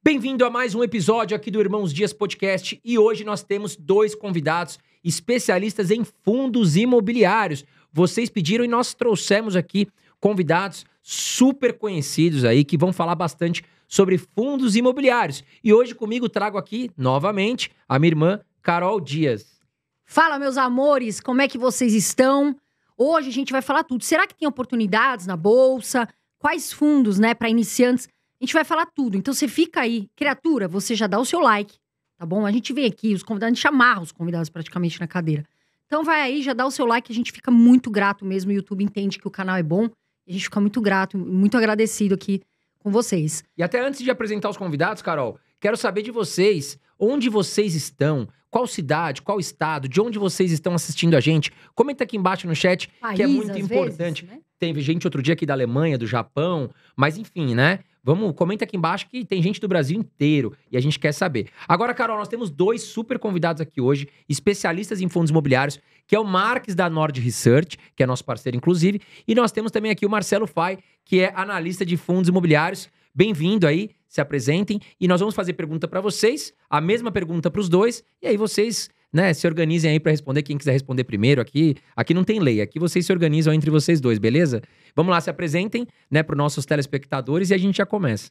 Bem-vindo a mais um episódio aqui do Irmãos Dias Podcast e hoje nós temos dois convidados especialistas em fundos imobiliários. Vocês pediram e nós trouxemos aqui convidados super conhecidos aí que vão falar bastante sobre fundos imobiliários. E hoje comigo trago aqui novamente a minha irmã Carol Dias. Fala, meus amores, como é que vocês estão? Hoje a gente vai falar tudo. Será que tem oportunidades na bolsa? Quais fundos, né, para iniciantes? A gente vai falar tudo. Então você fica aí, criatura, você já dá o seu like, tá bom? A gente vem aqui, os convidados, a gente os convidados praticamente na cadeira. Então vai aí, já dá o seu like, a gente fica muito grato mesmo. O YouTube entende que o canal é bom. A gente fica muito grato, muito agradecido aqui com vocês. E até antes de apresentar os convidados, Carol, quero saber de vocês, onde vocês estão, qual cidade, qual estado, de onde vocês estão assistindo a gente. Comenta aqui embaixo no chat, País, que é muito importante. Vezes, né? Teve gente outro dia aqui da Alemanha, do Japão, mas enfim, né? Vamos, comenta aqui embaixo que tem gente do Brasil inteiro e a gente quer saber. Agora, Carol, nós temos dois super convidados aqui hoje, especialistas em fundos imobiliários, que é o Marques da Nord Research, que é nosso parceiro, inclusive, e nós temos também aqui o Marcelo Fai, que é analista de fundos imobiliários. Bem-vindo aí, se apresentem e nós vamos fazer pergunta para vocês, a mesma pergunta para os dois, e aí vocês né, se organizem aí para responder quem quiser responder primeiro aqui. Aqui não tem lei, aqui vocês se organizam entre vocês dois, beleza? Vamos lá, se apresentem, né, para os nossos telespectadores e a gente já começa.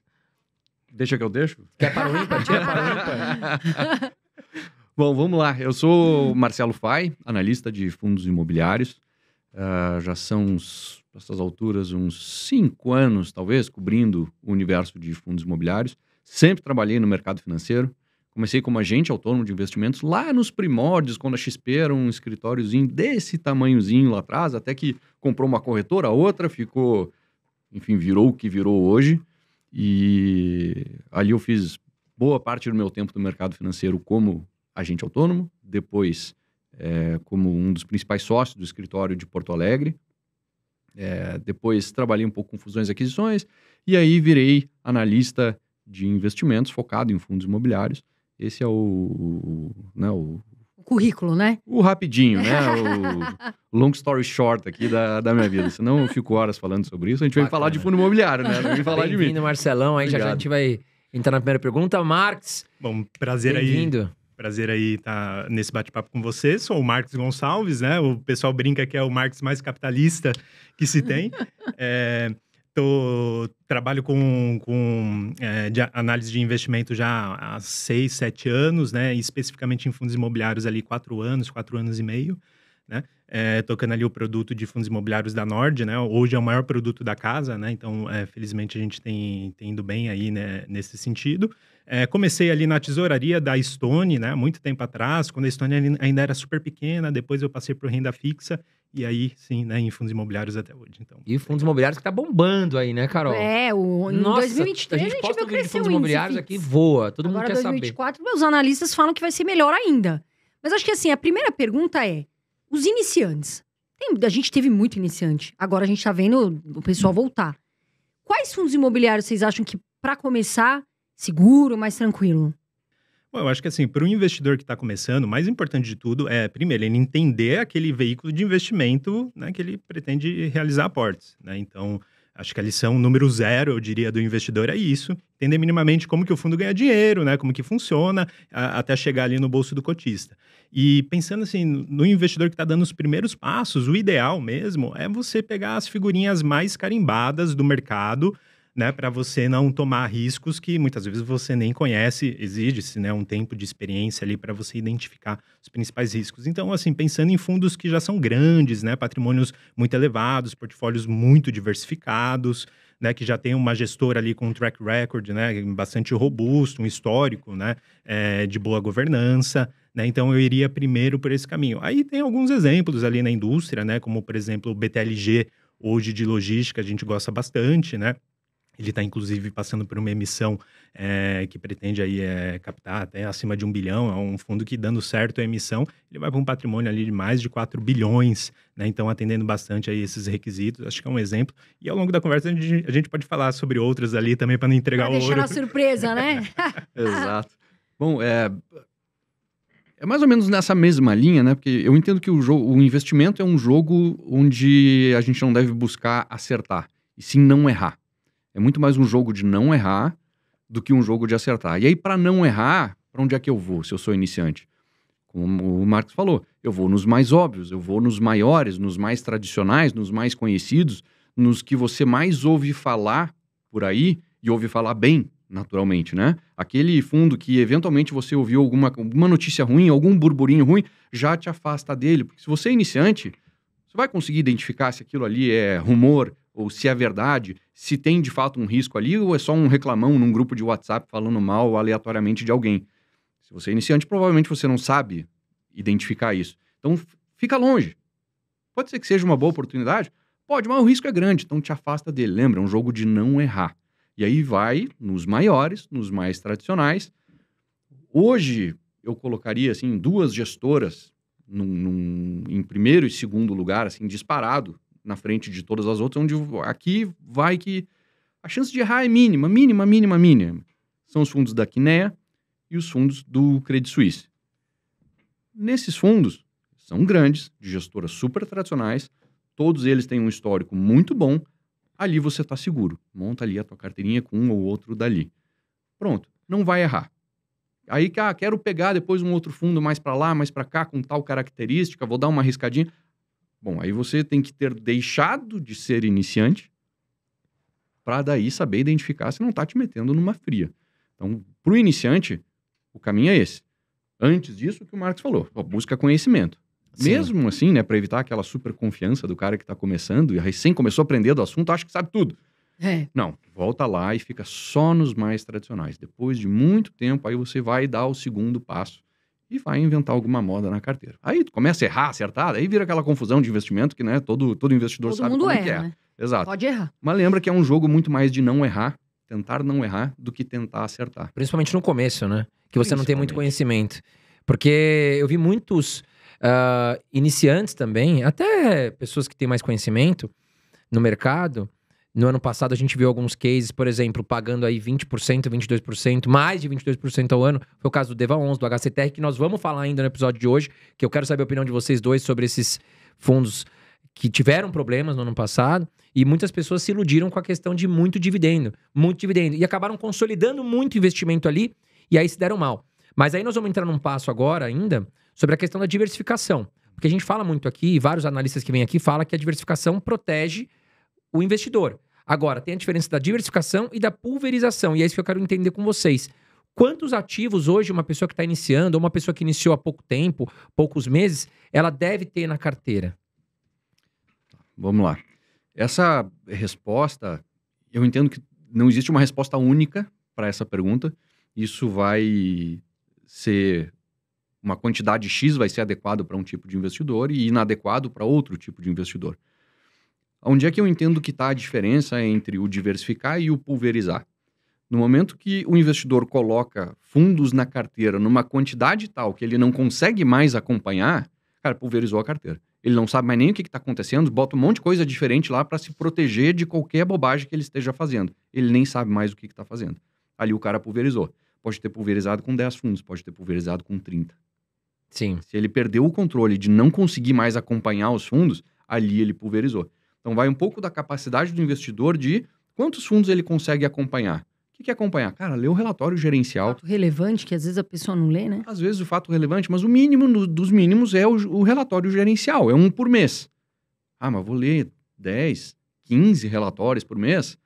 Deixa que eu deixo? Quer para o ímpar? Tira para o ímpar. Bom, vamos lá. Eu sou Marcelo Fai, analista de fundos imobiliários. Uh, já são, essas alturas, uns cinco anos, talvez, cobrindo o universo de fundos imobiliários. Sempre trabalhei no mercado financeiro, Comecei como agente autônomo de investimentos lá nos primórdios, quando a XP era um escritóriozinho desse tamanhozinho lá atrás, até que comprou uma corretora, outra, ficou, enfim, virou o que virou hoje. E ali eu fiz boa parte do meu tempo no mercado financeiro como agente autônomo, depois é, como um dos principais sócios do escritório de Porto Alegre. É, depois trabalhei um pouco com fusões e aquisições, e aí virei analista de investimentos focado em fundos imobiliários. Esse é o, o, né, o currículo, né? O rapidinho, né? o long story short aqui da, da minha vida. Senão eu fico horas falando sobre isso. A gente Bacana. vem falar de fundo imobiliário, né? Não vem falar de mim. vindo Marcelão. Aí já, já, a gente vai entrar na primeira pergunta. Marx. Bom, prazer aí. Bem-vindo. Prazer aí estar tá nesse bate-papo com você. Sou o Marcos Gonçalves, né? O pessoal brinca que é o Marcos mais capitalista que se tem. é, Tô, trabalho com, com é, de análise de investimento já há seis, sete anos, né? Especificamente em fundos imobiliários ali quatro anos, quatro anos e meio, né? É, tocando ali o produto de fundos imobiliários da Nord, né? Hoje é o maior produto da casa, né? Então, é, felizmente, a gente tem, tem ido bem aí né? nesse sentido. É, comecei ali na tesouraria da Stone, né? Muito tempo atrás, quando a Stone ainda era super pequena. Depois eu passei por renda fixa e aí, sim, né, em fundos imobiliários até hoje. Então, e fundos imobiliários que tá bombando aí, né, Carol? É, o, em Nossa, 2023 a gente, a gente viu um fundos imobiliários aqui voa, todo Agora, mundo quer 2024, saber. meus analistas falam que vai ser melhor ainda. Mas acho que assim, a primeira pergunta é, os iniciantes. Tem, a gente teve muito iniciante. Agora a gente tá vendo o pessoal voltar. Quais fundos imobiliários vocês acham que, para começar, seguro, mais tranquilo? Bom, eu acho que assim, para o investidor que está começando, o mais importante de tudo é, primeiro, ele entender aquele veículo de investimento né, que ele pretende realizar aportes. Né? Então, acho que a lição número zero, eu diria, do investidor é isso. Entender minimamente como que o fundo ganha dinheiro, né? Como que funciona, a, até chegar ali no bolso do cotista. E pensando assim, no investidor que está dando os primeiros passos, o ideal mesmo é você pegar as figurinhas mais carimbadas do mercado né, para você não tomar riscos que muitas vezes você nem conhece, exige-se, né, um tempo de experiência ali para você identificar os principais riscos. Então, assim, pensando em fundos que já são grandes, né, patrimônios muito elevados, portfólios muito diversificados, né, que já tem uma gestora ali com um track record, né, bastante robusto, um histórico, né, é, de boa governança, né, então eu iria primeiro por esse caminho. Aí tem alguns exemplos ali na indústria, né, como por exemplo o BTLG hoje de logística, a gente gosta bastante, né, ele está, inclusive, passando por uma emissão é, que pretende aí, é, captar até acima de um bilhão. É um fundo que, dando certo a emissão, ele vai para um patrimônio ali de mais de 4 bilhões, né? Então, atendendo bastante aí esses requisitos. Acho que é um exemplo. E ao longo da conversa, a gente, a gente pode falar sobre outras ali também para não entregar pra o ouro. deixar na surpresa, né? Exato. Bom, é... É mais ou menos nessa mesma linha, né? Porque eu entendo que o, jogo, o investimento é um jogo onde a gente não deve buscar acertar, e sim não errar. É muito mais um jogo de não errar do que um jogo de acertar. E aí, para não errar, para onde é que eu vou se eu sou iniciante? Como o Marcos falou, eu vou nos mais óbvios, eu vou nos maiores, nos mais tradicionais, nos mais conhecidos, nos que você mais ouve falar por aí e ouve falar bem, naturalmente, né? Aquele fundo que eventualmente você ouviu alguma, alguma notícia ruim, algum burburinho ruim, já te afasta dele. Porque se você é iniciante, você vai conseguir identificar se aquilo ali é rumor ou se é verdade, se tem de fato um risco ali, ou é só um reclamão num grupo de WhatsApp falando mal aleatoriamente de alguém. Se você é iniciante, provavelmente você não sabe identificar isso. Então, fica longe. Pode ser que seja uma boa oportunidade? Pode, mas o risco é grande, então te afasta dele. Lembra, é um jogo de não errar. E aí vai nos maiores, nos mais tradicionais. Hoje, eu colocaria, assim, duas gestoras num, num, em primeiro e segundo lugar, assim, disparado, na frente de todas as outras, onde aqui vai que a chance de errar é mínima, mínima, mínima, mínima. São os fundos da Quinea e os fundos do Credit Suisse. Nesses fundos, são grandes, de gestoras super tradicionais, todos eles têm um histórico muito bom, ali você está seguro. Monta ali a tua carteirinha com um ou outro dali. Pronto, não vai errar. Aí, ah, quero pegar depois um outro fundo mais para lá, mais para cá, com tal característica, vou dar uma arriscadinha. Bom, aí você tem que ter deixado de ser iniciante para daí saber identificar se não está te metendo numa fria. Então, para o iniciante, o caminho é esse. Antes disso, o que o Marcos falou, ó, busca conhecimento. Sim. Mesmo assim, né, para evitar aquela super confiança do cara que está começando e recém começou a aprender do assunto, acha que sabe tudo. É. Não, volta lá e fica só nos mais tradicionais. Depois de muito tempo, aí você vai dar o segundo passo e vai inventar alguma moda na carteira. Aí tu começa a errar, acertar, aí vira aquela confusão de investimento que, né, todo, todo investidor todo sabe mundo como erra, é. Né? Exato. Pode errar. Mas lembra que é um jogo muito mais de não errar, tentar não errar, do que tentar acertar. Principalmente no começo, né? Que você não tem muito conhecimento. Porque eu vi muitos uh, iniciantes também, até pessoas que têm mais conhecimento no mercado, no ano passado a gente viu alguns cases, por exemplo, pagando aí 20%, 22%, mais de 22% ao ano. Foi o caso do Deva 11, do HCTR, que nós vamos falar ainda no episódio de hoje, que eu quero saber a opinião de vocês dois sobre esses fundos que tiveram problemas no ano passado e muitas pessoas se iludiram com a questão de muito dividendo, muito dividendo e acabaram consolidando muito investimento ali e aí se deram mal. Mas aí nós vamos entrar num passo agora ainda sobre a questão da diversificação, porque a gente fala muito aqui, e vários analistas que vêm aqui falam que a diversificação protege o investidor. Agora, tem a diferença da diversificação e da pulverização, e é isso que eu quero entender com vocês. Quantos ativos hoje uma pessoa que está iniciando, ou uma pessoa que iniciou há pouco tempo, poucos meses, ela deve ter na carteira? Vamos lá. Essa resposta, eu entendo que não existe uma resposta única para essa pergunta. Isso vai ser uma quantidade X vai ser adequado para um tipo de investidor e inadequado para outro tipo de investidor. Onde é que eu entendo que está a diferença entre o diversificar e o pulverizar? No momento que o investidor coloca fundos na carteira numa quantidade tal que ele não consegue mais acompanhar, cara, pulverizou a carteira. Ele não sabe mais nem o que está acontecendo, bota um monte de coisa diferente lá para se proteger de qualquer bobagem que ele esteja fazendo. Ele nem sabe mais o que está fazendo. Ali o cara pulverizou. Pode ter pulverizado com 10 fundos, pode ter pulverizado com 30. Sim. Se ele perdeu o controle de não conseguir mais acompanhar os fundos, ali ele pulverizou. Então, vai um pouco da capacidade do investidor de quantos fundos ele consegue acompanhar. O que, é acompanhar? Cara, ler o relatório gerencial. Fato relevante, que às vezes a pessoa não lê, né? Às vezes o fato relevante, mas o mínimo dos mínimos é o, o, relatório gerencial, é um por mês. Ah, mas vou ler 10, 15 relatórios por mês?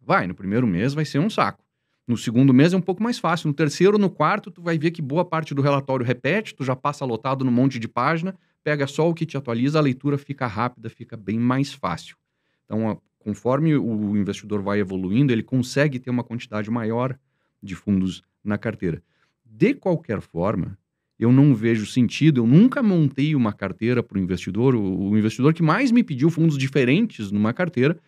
Vai, no primeiro mês vai ser um saco. No segundo mês é um pouco mais fácil. No terceiro, no quarto, tu vai ver que boa parte do relatório repete, tu já passa lotado num monte de página pega só o que te atualiza, a leitura fica rápida, fica bem mais fácil. Então, conforme o investidor vai evoluindo, ele consegue ter uma quantidade maior de fundos na carteira. De qualquer forma, eu não vejo sentido, eu nunca montei uma carteira para o investidor. O investidor que mais me pediu fundos diferentes numa carteira,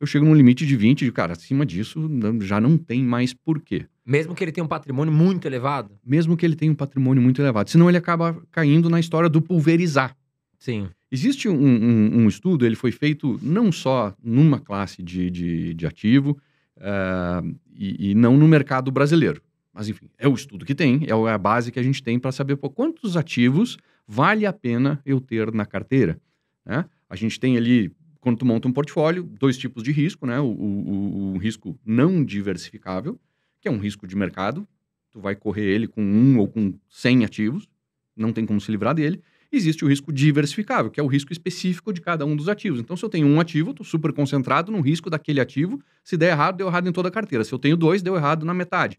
eu chego num limite de 20, de cara, acima disso já não tem mais porquê. Mesmo que ele tenha um patrimônio muito elevado? Mesmo que ele tenha um patrimônio muito elevado. Senão ele acaba caindo na história do pulverizar. Sim. Existe um, um, um estudo, ele foi feito não só numa classe de, de, de ativo uh, e, e, não no mercado brasileiro. Mas, enfim, é o estudo que tem, é, é a base que a gente tem para saber pô, quantos ativos vale a pena eu ter na carteira. Né? A gente tem ali quando tu monta um portfólio, dois tipos de risco, né? O, o, o risco não diversificável que é um risco de mercado. Tu vai correr ele com um ou com 100 ativos, não tem como se livrar dele. Existe o risco diversificável, que é o risco específico de cada um dos ativos. Então, se eu tenho um ativo, estou super concentrado no risco daquele ativo. Se der errado, deu errado em toda a carteira. Se eu tenho dois, deu errado na metade.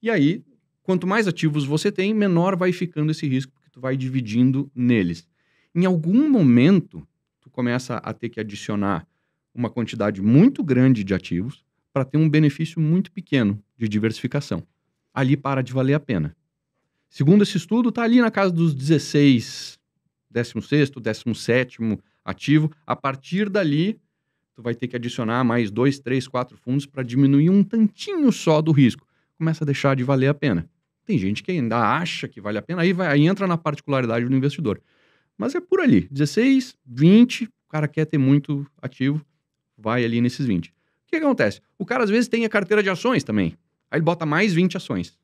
E aí, quanto mais ativos você tem, menor vai ficando esse risco, porque tu vai dividindo neles. Em algum momento, tu começa a ter que adicionar uma quantidade muito grande de ativos para ter um benefício muito pequeno de diversificação. Ali para de valer a pena. Segundo esse estudo, está ali na casa dos 16, 16, 17 ativo. A partir dali, tu vai ter que adicionar mais dois, três, quatro fundos para diminuir um tantinho só do risco. Começa a deixar de valer a pena. Tem gente que ainda acha que vale a pena, aí, vai, aí entra na particularidade do investidor. Mas é por ali, 16, 20, o cara quer ter muito ativo, vai ali nesses 20. O que acontece? O cara às vezes tem a carteira de ações também. Aí ele bota mais 20 ações.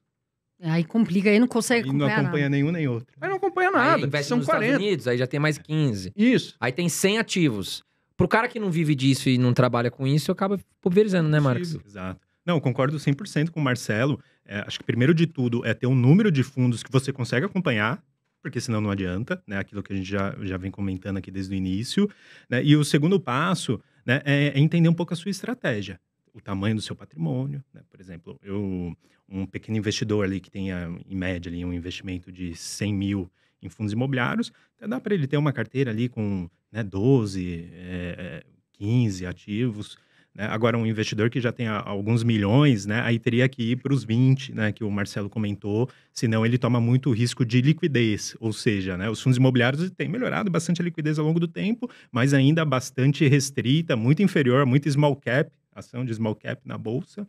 Aí complica, aí não consegue e não acompanha nenhum nem outro. Aí não acompanha nada. Aí são nos 40. Estados Unidos, aí já tem mais 15. Isso. Aí tem 100 ativos. Pro cara que não vive disso e não trabalha com isso, acaba pulverizando, né, Marcos? Exato. Não, concordo 100% com o Marcelo. É, acho que primeiro de tudo é ter um número de fundos que você consegue acompanhar, porque senão não adianta, né? Aquilo que a gente já, já vem comentando aqui desde o início. Né? E o segundo passo né, é, é entender um pouco a sua estratégia o tamanho do seu patrimônio. Né? Por exemplo, eu, um pequeno investidor ali que tenha, em média, ali, um investimento de 100 mil em fundos imobiliários, até dá para ele ter uma carteira ali com né, 12, é, 15 ativos. Né? Agora, um investidor que já tem alguns milhões, né, aí teria que ir para os 20, né, que o Marcelo comentou, senão ele toma muito risco de liquidez. Ou seja, né, os fundos imobiliários têm melhorado bastante a liquidez ao longo do tempo, mas ainda bastante restrita, muito inferior, muito small cap, ação de small cap na bolsa.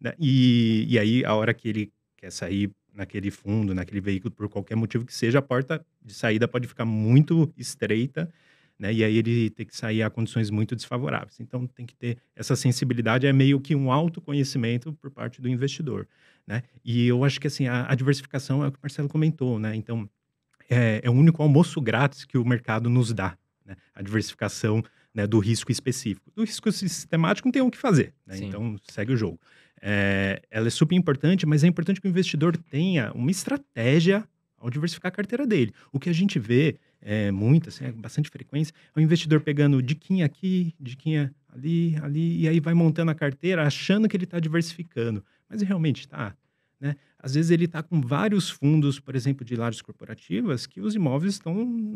Né? E, e aí, a hora que ele quer sair naquele fundo, naquele veículo, por qualquer motivo que seja, a porta de saída pode ficar muito estreita, né? E aí ele tem que sair a condições muito desfavoráveis. Então tem que ter essa sensibilidade, é meio que um autoconhecimento por parte do investidor, né? E eu acho que assim, a, a diversificação é o que o Marcelo comentou, né? Então é, é o único almoço grátis que o mercado nos dá, né? A diversificação né, do risco específico. Do risco sistemático não tem o que fazer, né? então segue o jogo. É, ela é super importante, mas é importante que o investidor tenha uma estratégia ao diversificar a carteira dele. O que a gente vê é, muito, assim, é bastante frequência, é o investidor pegando diquinha aqui, diquinha ali, ali, e aí vai montando a carteira achando que ele está diversificando. Mas realmente está, né? Às vezes ele está com vários fundos, por exemplo, de lajes corporativas, que os imóveis estão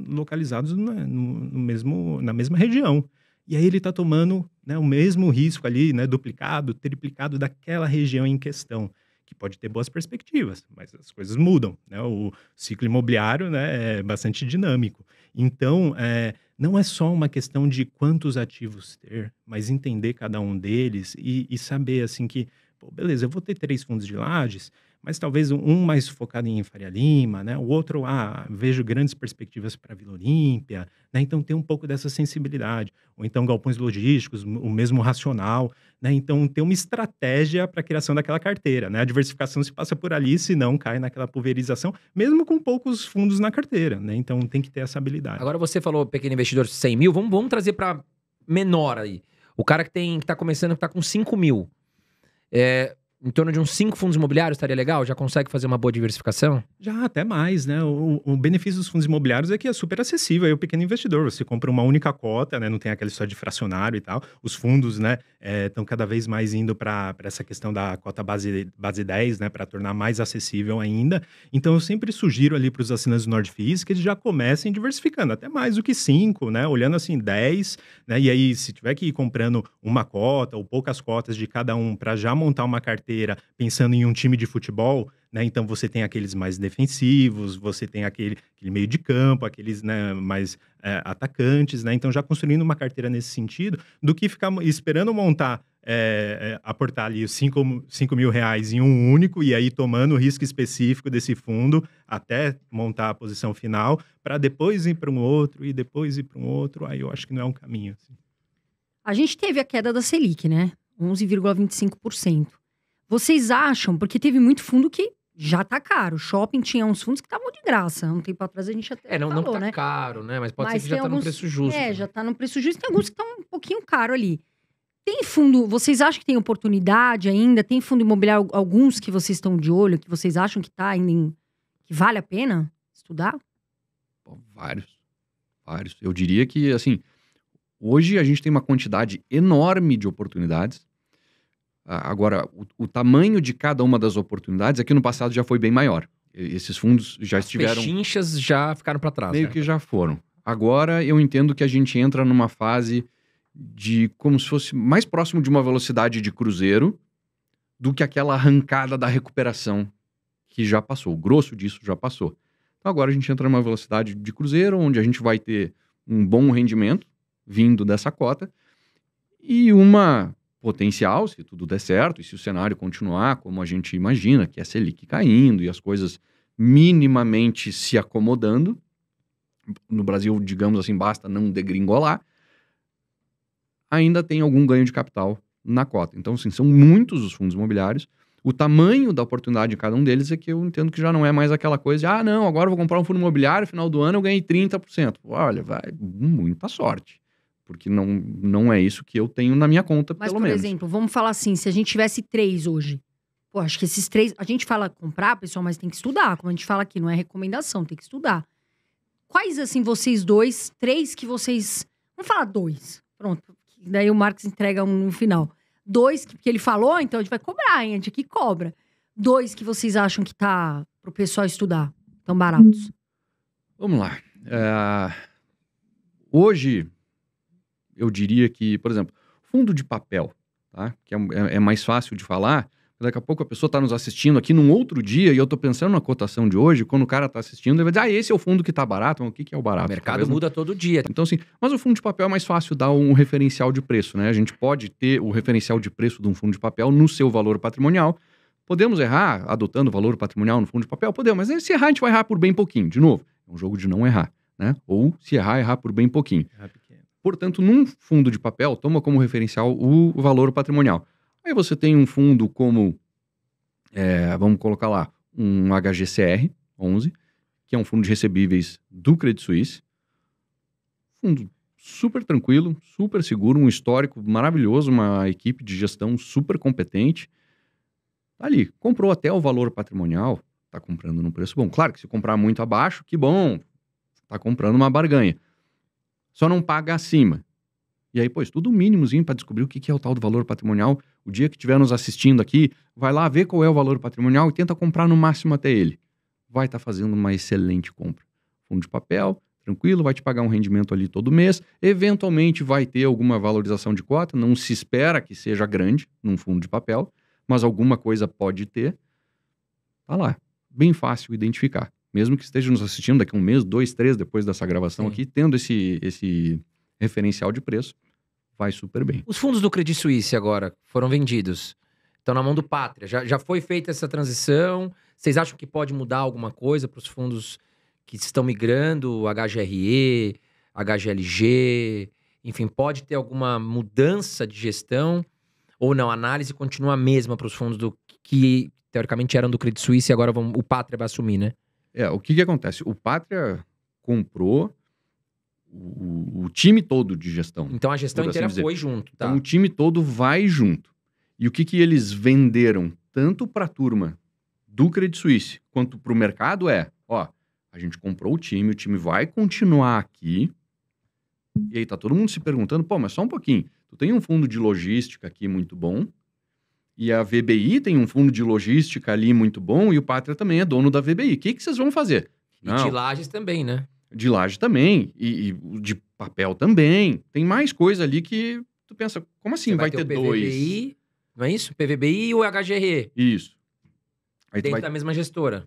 localizados na, no, mesmo, na mesma região. E aí ele está tomando né, o mesmo risco ali, né, duplicado, triplicado daquela região em questão, que pode ter boas perspectivas, mas as coisas mudam. Né? O ciclo imobiliário né, é bastante dinâmico. Então, é, não é só uma questão de quantos ativos ter, mas entender cada um deles e, e saber assim que, pô, beleza, eu vou ter três fundos de lajes, mas talvez um mais focado em Faria Lima, né? O outro, ah, vejo grandes perspectivas para Vila Olímpia, né? Então tem um pouco dessa sensibilidade. Ou então galpões logísticos, o mesmo racional, né? Então tem uma estratégia para a criação daquela carteira, né? A diversificação se passa por ali, se não cai naquela pulverização, mesmo com poucos fundos na carteira, né? Então tem que ter essa habilidade. Agora você falou pequeno investidor 100 mil, vamos, vamos trazer para menor aí. O cara que tem que tá começando, que tá com 5 mil. É, em torno de uns cinco fundos imobiliários estaria legal? Já consegue fazer uma boa diversificação? Já, até mais, né? O, o benefício dos fundos imobiliários é que é super acessível aí o pequeno investidor. Você compra uma única cota, né? Não tem aquela história de fracionário e tal. Os fundos, né, estão é, cada vez mais indo para essa questão da cota base, base 10, né? Para tornar mais acessível ainda. Então, eu sempre sugiro ali para os assinantes do Nordfis que eles já comecem diversificando, até mais do que cinco, né? Olhando assim, 10, né? E aí, se tiver que ir comprando uma cota ou poucas cotas de cada um para já montar uma carteira carteira pensando em um time de futebol, né? Então você tem aqueles mais defensivos, você tem aquele, aquele meio de campo, aqueles né, mais é, atacantes, né? Então já construindo uma carteira nesse sentido, do que ficar esperando montar, é, é, aportar ali os 5 mil reais em um único e aí tomando o risco específico desse fundo até montar a posição final, para depois ir para um outro e depois ir para um outro, aí eu acho que não é um caminho. Assim. A gente teve a queda da Selic, né? 11,25%. Vocês acham, porque teve muito fundo que já tá caro. Shopping tinha uns fundos que estavam de graça. Um tempo atrás a gente até. É, não, falou, não tá né? caro, né? Mas pode Mas ser que já tá alguns... num preço justo. É, né? já tá num preço justo. Tem alguns que estão um pouquinho caro ali. Tem fundo, vocês acham que tem oportunidade ainda? Tem fundo imobiliário, alguns que vocês estão de olho, que vocês acham que tá ainda em... que vale a pena estudar? Bom, vários. Vários. Eu diria que, assim, hoje a gente tem uma quantidade enorme de oportunidades Agora, o, o, tamanho de cada uma das oportunidades aqui é no passado já foi bem maior. Esses fundos já As estiveram. As pechinchas já ficaram para trás. Meio né? que já foram. Agora eu entendo que a gente entra numa fase de como se fosse mais próximo de uma velocidade de cruzeiro do que aquela arrancada da recuperação que já passou. O grosso disso já passou. Então agora a gente entra numa velocidade de cruzeiro onde a gente vai ter um bom rendimento vindo dessa cota e uma potencial, se tudo der certo e se o cenário continuar como a gente imagina, que é a Selic caindo e as coisas minimamente se acomodando. No Brasil, digamos assim, basta não degringolar. Ainda tem algum ganho de capital na cota. Então, assim, são muitos os fundos imobiliários. O tamanho da oportunidade de cada um deles é que eu entendo que já não é mais aquela coisa de, ah, não, agora eu vou comprar um fundo imobiliário, final do ano eu ganhei 30%. Olha, vai, muita sorte. Porque não, não é isso que eu tenho na minha conta, Mas, pelo por menos. por exemplo, vamos falar assim, se a gente tivesse três hoje, Pô, acho que esses três. A gente fala comprar, pessoal, mas tem que estudar. Como a gente fala aqui, não é recomendação, tem que estudar. Quais, assim, vocês dois, três que vocês. Vamos falar dois. Pronto. Daí o Marcos entrega um no final. Dois que, ele falou, então a gente vai cobrar, hein? A gente aqui cobra. Dois que vocês acham que tá pro pessoal estudar, tão baratos. Vamos lá. É, hoje, eu diria que, por exemplo, fundo de papel, tá? que é, é, é mais fácil de falar, daqui a pouco a pessoa está nos assistindo aqui num outro dia e eu estou pensando na cotação de hoje, quando o cara está assistindo, ele vai dizer, ah, esse é o fundo que está barato, mas o que, que é o barato? O mercado Talvez muda não... todo dia. Então, sim mas o fundo de papel é mais fácil dar um referencial de preço, né? A gente pode ter o referencial de preço de um fundo de papel no seu valor patrimonial. Podemos errar adotando o valor patrimonial no fundo de papel? Podemos, mas se errar, a gente vai errar por bem pouquinho. De novo, é um jogo de não errar, né? Ou se errar, errar por bem pouquinho. É Portanto, num fundo de papel, toma como referencial o valor patrimonial. Aí você tem um fundo como, é, vamos colocar lá, um HGCR 11, que é um fundo de recebíveis do Credit Suisse. Fundo super tranquilo, super seguro, um histórico maravilhoso, uma equipe de gestão super competente. Tá ali, comprou até o valor patrimonial, tá comprando num preço bom. Claro que se comprar muito abaixo, que bom, tá comprando uma barganha só não paga acima. E aí, pô, estuda um mínimozinho para descobrir o que é o tal do valor patrimonial. O dia que estiver nos assistindo aqui, vai lá ver qual é o valor patrimonial e tenta comprar no máximo até ele. Vai estar tá fazendo uma excelente compra. Fundo de papel, tranquilo, vai te pagar um rendimento ali todo mês. Eventualmente vai ter alguma valorização de cota, não se espera que seja grande num fundo de papel, mas alguma coisa pode ter. Tá lá, bem fácil identificar mesmo que esteja nos assistindo daqui a um mês, dois, três depois dessa gravação Sim. aqui, tendo esse, esse referencial de preço, vai super bem. Os fundos do Credit Suisse agora foram vendidos, estão na mão do Pátria. Já, já foi feita essa transição? Vocês acham que pode mudar alguma coisa para os fundos que estão migrando, HGRE, HGLG? Enfim, pode ter alguma mudança de gestão? Ou não, a análise continua a mesma para os fundos do que teoricamente eram do Credit Suisse e agora vão, o Pátria vai assumir, né? É, o que, que acontece? O Pátria comprou o, o time todo de gestão. Então a gestão assim inteira assim foi junto, tá? Então o time todo vai junto. E o que, que eles venderam tanto para a turma do Credit Suisse quanto para o mercado é, ó, a gente comprou o time, o time vai continuar aqui. E aí tá todo mundo se perguntando, pô, mas só um pouquinho. Tu tem um fundo de logística aqui muito bom, e a VBI tem um fundo de logística ali muito bom e o Pátria também é dono da VBI. O que, que vocês vão fazer? E Não. de lajes também, né? De laje também. E, e, de papel também. Tem mais coisa ali que tu pensa, como assim vai, vai ter, ter PVBI, dois? Não é isso? PVBI e o HGR. Isso. Aí Dentro vai... da mesma gestora.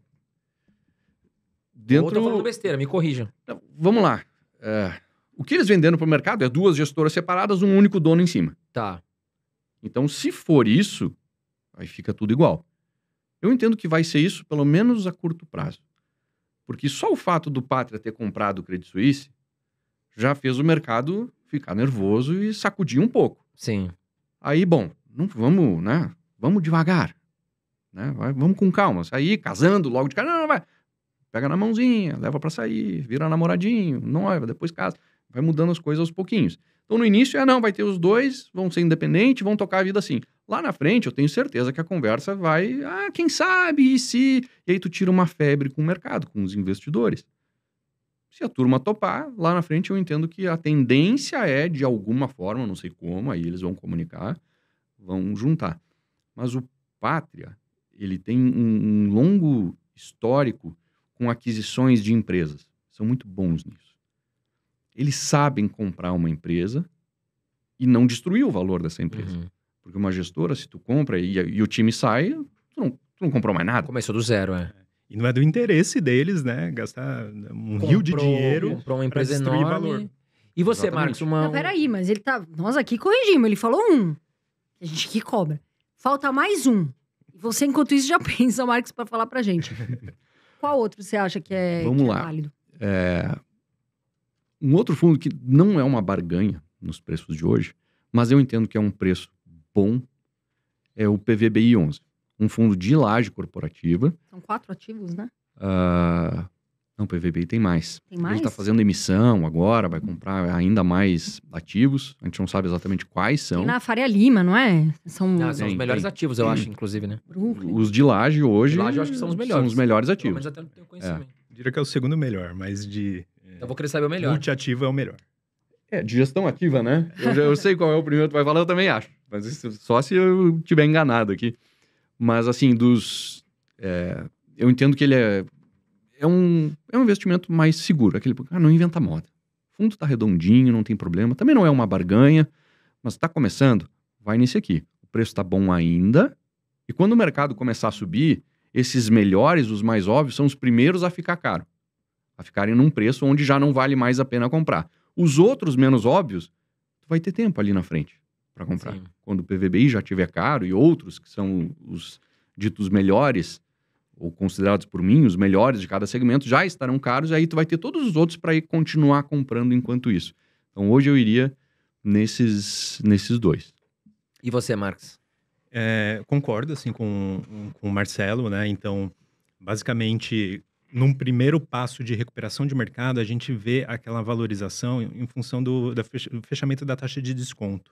Dentro... Ou falando besteira, me corrijam. vamos lá. É, o que eles vendendo para o mercado é duas gestoras separadas, um único dono em cima. Tá. Então, se for isso, aí fica tudo igual. Eu entendo que vai ser isso, pelo menos a curto prazo. Porque só o fato do Pátria ter comprado o Credit Suisse já fez o mercado ficar nervoso e sacudir um pouco. Sim. Aí, bom, não vamos, né? Vamos devagar. Né? Vai, vamos com calma. Sair casando logo de cara. Não, não, vai. Pega na mãozinha, leva para sair, vira namoradinho, noiva, depois casa. Vai mudando as coisas aos pouquinhos. Então, no início, é ah, não, vai ter os dois, vão ser independentes, vão tocar a vida assim. Lá na frente, eu tenho certeza que a conversa vai, ah, quem sabe, e se... E aí tu tira uma febre com o mercado, com os investidores. Se a turma topar, lá na frente eu entendo que a tendência é, de alguma forma, não sei como, aí eles vão comunicar, vão juntar. Mas o Pátria, ele tem um longo histórico com aquisições de empresas. São muito bons nisso. Eles sabem comprar uma empresa e não destruir o valor dessa empresa. Uhum. Porque uma gestora, se tu compra e, e o time sai, tu não, tu não comprou mais nada. Começou do zero, é. E não é do interesse deles, né? Gastar um comprou, rio de dinheiro comprou uma empresa destruir enorme. valor. E você, Exatamente. Marcos, uma... Não, peraí, mas ele tá... Nós aqui corrigimos, ele falou um. A gente que cobra. Falta mais um. Você, enquanto isso, já pensa, Marcos, para falar pra gente. Qual outro você acha que é, Vamos que é lá. É válido? É, um outro fundo que não é uma barganha nos preços de hoje, mas eu entendo que é um preço bom, é o PVBI 11. Um fundo de laje corporativa. São quatro ativos, né? Uh, não, PVBI tem mais. Tem mais? A gente está fazendo emissão agora, vai comprar ainda mais ativos. A gente não sabe exatamente quais são. Tem na Faria Lima, não é? São, não, ah, são tem, os melhores tem. ativos, eu tem. acho, inclusive, né? Os de laje hoje. De laje eu acho que são os melhores. São os melhores ativos. mas até não tenho é. conhecimento. É. Diria que é o segundo melhor, mas de então vou querer saber o melhor. Multiativo é o melhor. É, digestão ativa, né? Eu, já, eu sei qual é o primeiro que tu vai falar, eu também acho. Mas isso, só se eu tiver enganado aqui. Mas, assim, dos. É, eu entendo que ele é. É um, é um investimento mais seguro. Aquele, Ah, não inventa moda. O fundo tá redondinho, não tem problema. Também não é uma barganha, mas tá começando, vai nesse aqui. O preço tá bom ainda. E quando o mercado começar a subir, esses melhores, os mais óbvios, são os primeiros a ficar caro a ficarem num preço onde já não vale mais a pena comprar. Os outros menos óbvios, tu vai ter tempo ali na frente para comprar. Sim. Quando o PVBI já tiver caro e outros que são os ditos melhores ou considerados por mim os melhores de cada segmento já estarão caros, aí tu vai ter todos os outros para ir continuar comprando enquanto isso. Então hoje eu iria nesses nesses dois. E você, Marcos? É, concordo assim com, com o Marcelo, né? Então, basicamente num primeiro passo de recuperação de mercado, a gente vê aquela valorização em função do, do fechamento da taxa de desconto.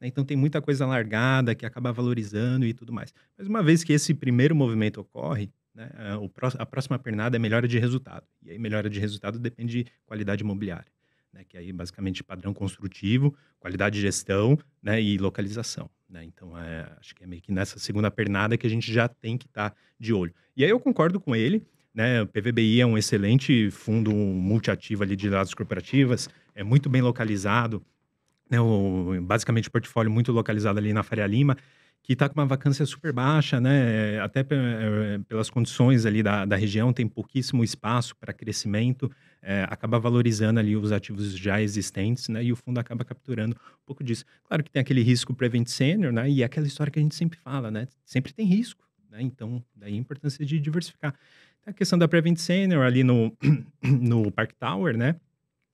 Né? Então tem muita coisa largada que acaba valorizando e tudo mais. Mas uma vez que esse primeiro movimento ocorre, né, a próxima pernada é melhora de resultado. E aí melhora de resultado depende de qualidade imobiliária, né, que aí basicamente padrão construtivo, qualidade de gestão né, e localização. Né? Então é, acho que é meio que nessa segunda pernada que a gente já tem que estar tá de olho. E aí eu concordo com ele, né? O PVBI é um excelente fundo multiativo ali de dados corporativas, é muito bem localizado, né? o, basicamente o portfólio muito localizado ali na Faria Lima, que está com uma vacância super baixa, né? até eh, pelas condições ali da, da região, tem pouquíssimo espaço para crescimento, é, acaba valorizando ali os ativos já existentes, né? E o fundo acaba capturando um pouco disso. Claro que tem aquele risco prevent senior, né? E é aquela história que a gente sempre fala, né? Sempre tem risco, né? Então, daí a importância de diversificar a questão da Prevent Senior ali no, no Park Tower, né?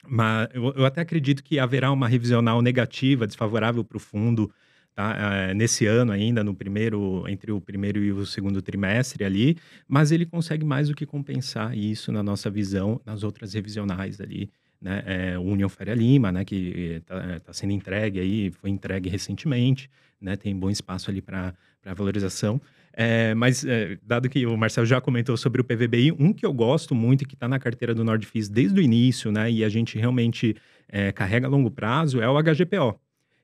Mas eu, eu até acredito que haverá uma revisional negativa, desfavorável para o fundo, Tá, é, nesse ano ainda, no primeiro, entre o primeiro e o segundo trimestre ali, mas ele consegue mais do que compensar isso na nossa visão nas outras revisionais ali, né, é, União Faria Lima, né, que está eh, eh, tá sendo entregue aí, foi entregue recentemente, né, tem bom espaço ali para valorização, é, mas, é, dado que o Marcel já comentou sobre o PVBI, um que eu gosto muito e que está na carteira do Nordfis desde o início, né? E a gente realmente é, carrega a longo prazo, é o HGPO.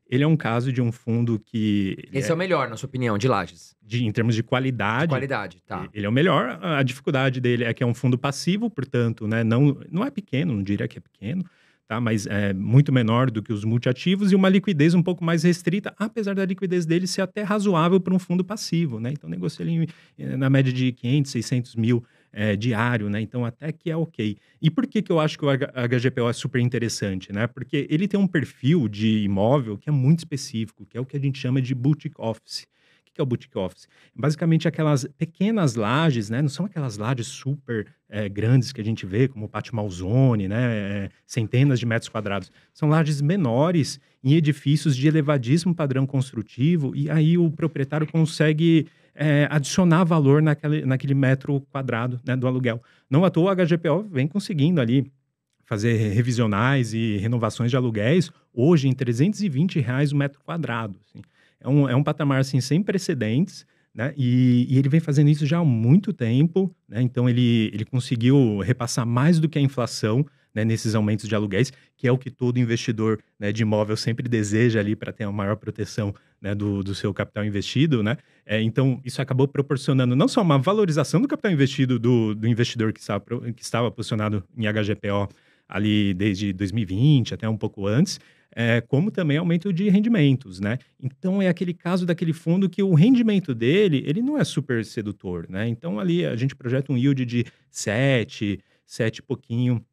Ele é um caso de um fundo que. Esse é, o melhor, na sua opinião, de Lages? De, em termos de qualidade. De qualidade, tá. Ele é o melhor. A dificuldade dele é que é um fundo passivo, portanto, né? Não, não é pequeno, não diria que é pequeno, tá? mas é muito menor do que os multiativos e uma liquidez um pouco mais restrita, apesar da liquidez dele ser até razoável para um fundo passivo. Né? Então, negocia ele eh, na média de 500, 600 mil é, diário, né? Então, até que é ok. E por que, que eu acho que o HGPO é super interessante, né? Porque ele tem um perfil de imóvel que é muito específico, que é o que a gente chama de boutique office que, que é o boutique office? Basicamente, aquelas pequenas lajes, né? Não são aquelas lajes super é, grandes que a gente vê, como o Pátio Malzone, né? É, centenas de metros quadrados. São lajes menores em edifícios de elevadíssimo padrão construtivo, e aí o proprietário consegue é, adicionar valor naquele, naquele metro quadrado né, do aluguel. Não à toa, o HGPO vem conseguindo ali fazer revisionais e renovações de aluguéis, hoje em 320 reais o metro quadrado. Assim é um, é um patamar assim, sem precedentes. Né? E, e, ele vem fazendo isso já há muito tempo, né? então ele, ele conseguiu repassar mais do que a inflação né, nesses aumentos de aluguéis, que é o que todo investidor né, de imóvel sempre deseja ali para ter uma maior proteção né, do, do seu capital investido. Né? É, então, isso acabou proporcionando não só uma valorização do capital investido do, do investidor que estava, que estava posicionado em HGPO ali desde 2020 até um pouco antes, é, como também aumento de rendimentos, né? Então é aquele caso daquele fundo que o rendimento dele, ele não é super sedutor, né? Então ali a gente projeta um yield de 7, 7 e pouquinho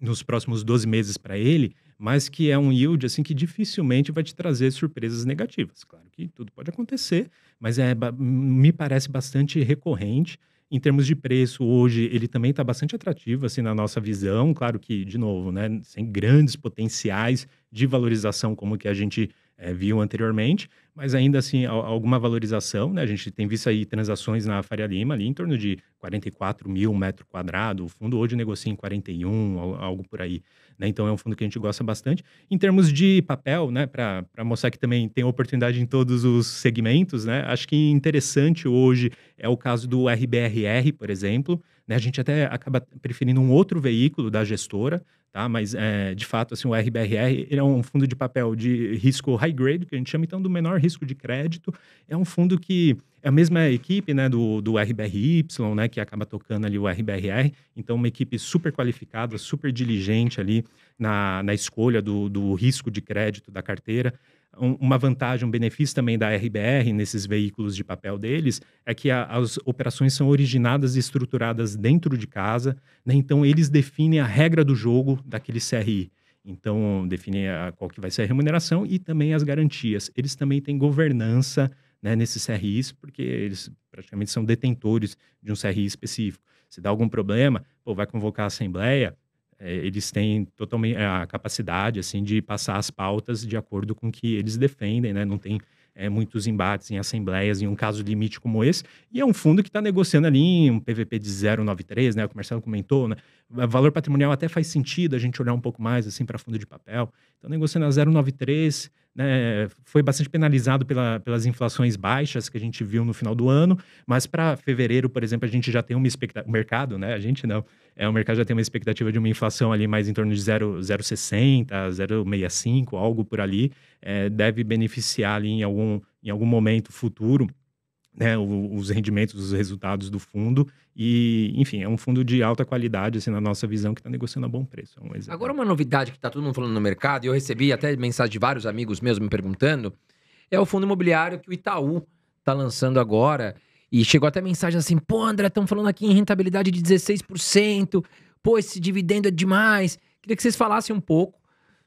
nos próximos 12 meses para ele, mas que é um yield assim que dificilmente vai te trazer surpresas negativas. Claro que tudo pode acontecer, mas é, me parece bastante recorrente em termos de preço, hoje ele também está bastante atrativo, assim, na nossa visão. Claro que, de novo, né, sem grandes potenciais de valorização como que a gente é, eh, viu anteriormente, mas ainda assim alguma valorização, né? A gente tem visto aí transações na Faria Lima ali em torno de 44 mil metro quadrado, o fundo hoje negocia em 41, algo por aí, né? Então é um fundo que a gente gosta bastante. Em termos de papel, né, para mostrar que também tem oportunidade em todos os segmentos, né? Acho que interessante hoje é o caso do RBRR, por exemplo, né? A gente até acaba preferindo um outro veículo da gestora, tá? Mas, é, de fato, assim, o RBRR ele é um fundo de papel de risco high grade, que a gente chama, então, do menor risco de crédito. É um fundo que é a mesma equipe, né, do, do RBRY, né, que acaba tocando ali o RBRR. Então, uma equipe super qualificada, super diligente ali na, na escolha do, do risco de crédito da carteira um, uma vantagem, um benefício também da RBR nesses veículos de papel deles é que a, as operações são originadas e estruturadas dentro de casa, né? então eles definem a regra do jogo daquele CRI. Então, definem a, qual que vai ser a remuneração e também as garantias. Eles também têm governança né, nesses CRIs, porque eles praticamente são detentores de um CRI específico. Se dá algum problema, pô, vai convocar a assembleia, é, eles têm totalmente é, a capacidade assim de passar as pautas de acordo com o que eles defendem, né? Não tem é, muitos embates em assembleias, em um caso limite como esse, e é um fundo que está negociando ali um PVP de 0,93, né? O comercial comentou, né? É, valor patrimonial até faz sentido a gente olhar um pouco mais assim para fundo de papel. Então negociando a 0,93 né, foi bastante penalizado pela, pelas inflações baixas que a gente viu no final do ano, mas para fevereiro, por exemplo, a gente já tem uma expectativa. O mercado, né? A gente não. É, o mercado já tem uma expectativa de uma inflação ali mais em torno de 0,60, 0,65, algo por ali. É, deve beneficiar ali em algum, em algum momento futuro né, os rendimentos, os resultados do fundo. E, enfim, é um fundo de alta qualidade, assim, na nossa visão, que está negociando a bom preço. É um Agora, uma novidade que está todo mundo falando no mercado, e eu recebi até mensagem de vários amigos meus me perguntando, é o fundo imobiliário que o Itaú está lançando agora. E chegou até mensagem assim: pô, André, estão falando aqui em rentabilidade de 16%, pô, esse dividendo é demais. Queria que vocês falassem um pouco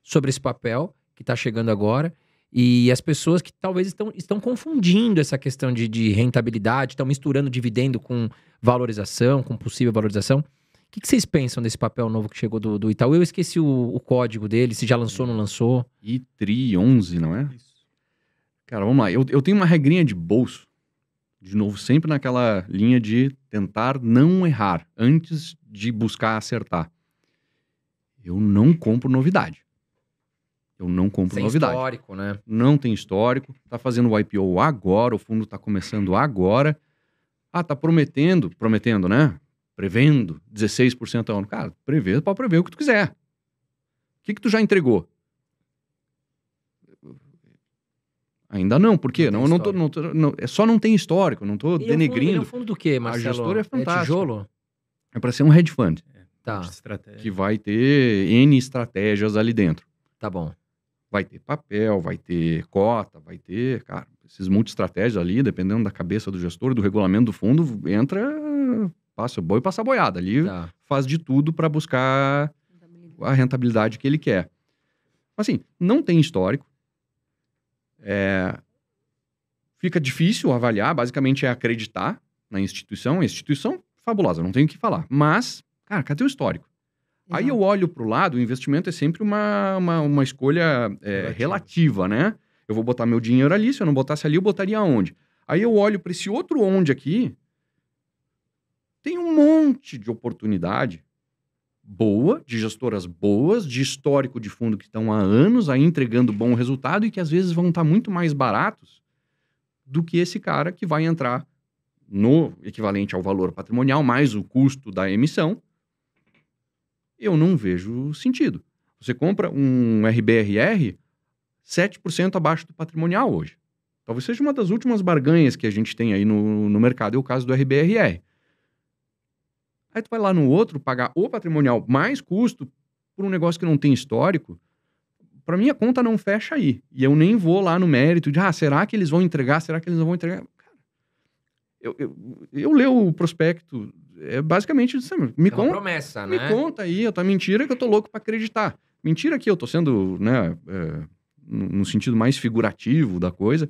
sobre esse papel que está chegando agora e as pessoas que talvez estão, estão confundindo essa questão de, de rentabilidade, estão misturando dividendo com valorização, com possível valorização. O que, que, vocês pensam desse papel novo que chegou do, do Itaú? Eu esqueci o, o código dele, se já lançou ou não lançou. ITRI 11, não é? Isso. Cara, vamos lá. Eu, eu tenho uma regrinha de bolso, de novo, sempre naquela linha de tentar não errar antes de buscar acertar. Eu não compro novidade. Eu não compro Sem novidade. histórico, né? Não tem histórico. Tá fazendo o IPO agora, o fundo tá começando agora. Ah, tá prometendo, prometendo, né? Prevendo 16% ao ano. Cara, Prevê, pode prever o que tu quiser. O que, que tu já entregou? Ainda não, por quê? Não, não, não, tô, não, tô, não, é só não tem histórico, não tô e denegrindo. o fundo, é o fundo do quê, Marcelo? A gestora é, é fantástica. É tijolo? É para ser um hedge fund. Tá. É, tá. Que vai ter N estratégias ali dentro. Tá bom vai ter papel, vai ter cota, vai ter, cara, esses multi-estratégias ali, dependendo da cabeça do gestor, do regulamento do fundo, entra, passa o boi, passa a boiada ali, tá. faz de tudo para buscar a rentabilidade que ele quer. Assim, não tem histórico. É... Fica difícil avaliar, basicamente é acreditar na instituição. A instituição, fabulosa, não tenho o que falar. Mas, cara, cadê o histórico? Uhum. Aí eu uhum. olho para o lado, o investimento é sempre uma, uma, uma escolha é, relativa, né? Eu vou botar meu dinheiro ali, se eu não botasse ali, eu botaria onde? Aí eu olho para esse outro onde aqui, tem um monte de oportunidade boa, de gestoras boas, de histórico de fundo que estão há anos aí entregando bom resultado e que às vezes vão estar tá muito mais baratos do que esse cara que vai entrar no equivalente ao valor patrimonial mais o custo da emissão eu não vejo sentido. Você compra um RBRR 7% abaixo do patrimonial hoje. Talvez seja uma das últimas barganhas que a gente tem aí no, no mercado, é o caso do RBRR. Aí tu vai lá no outro pagar o patrimonial mais custo por um negócio que não tem histórico, para mim a conta não fecha aí. E eu nem vou lá no mérito de, ah, será que eles vão entregar? Será que eles não vão entregar? Eu, eu, eu leio o prospecto, é basicamente isso. Me, é conta, promessa, me né? conta aí a tua tá mentira que eu tô louco para acreditar. Mentira que eu tô sendo, né, é, no sentido mais figurativo da coisa.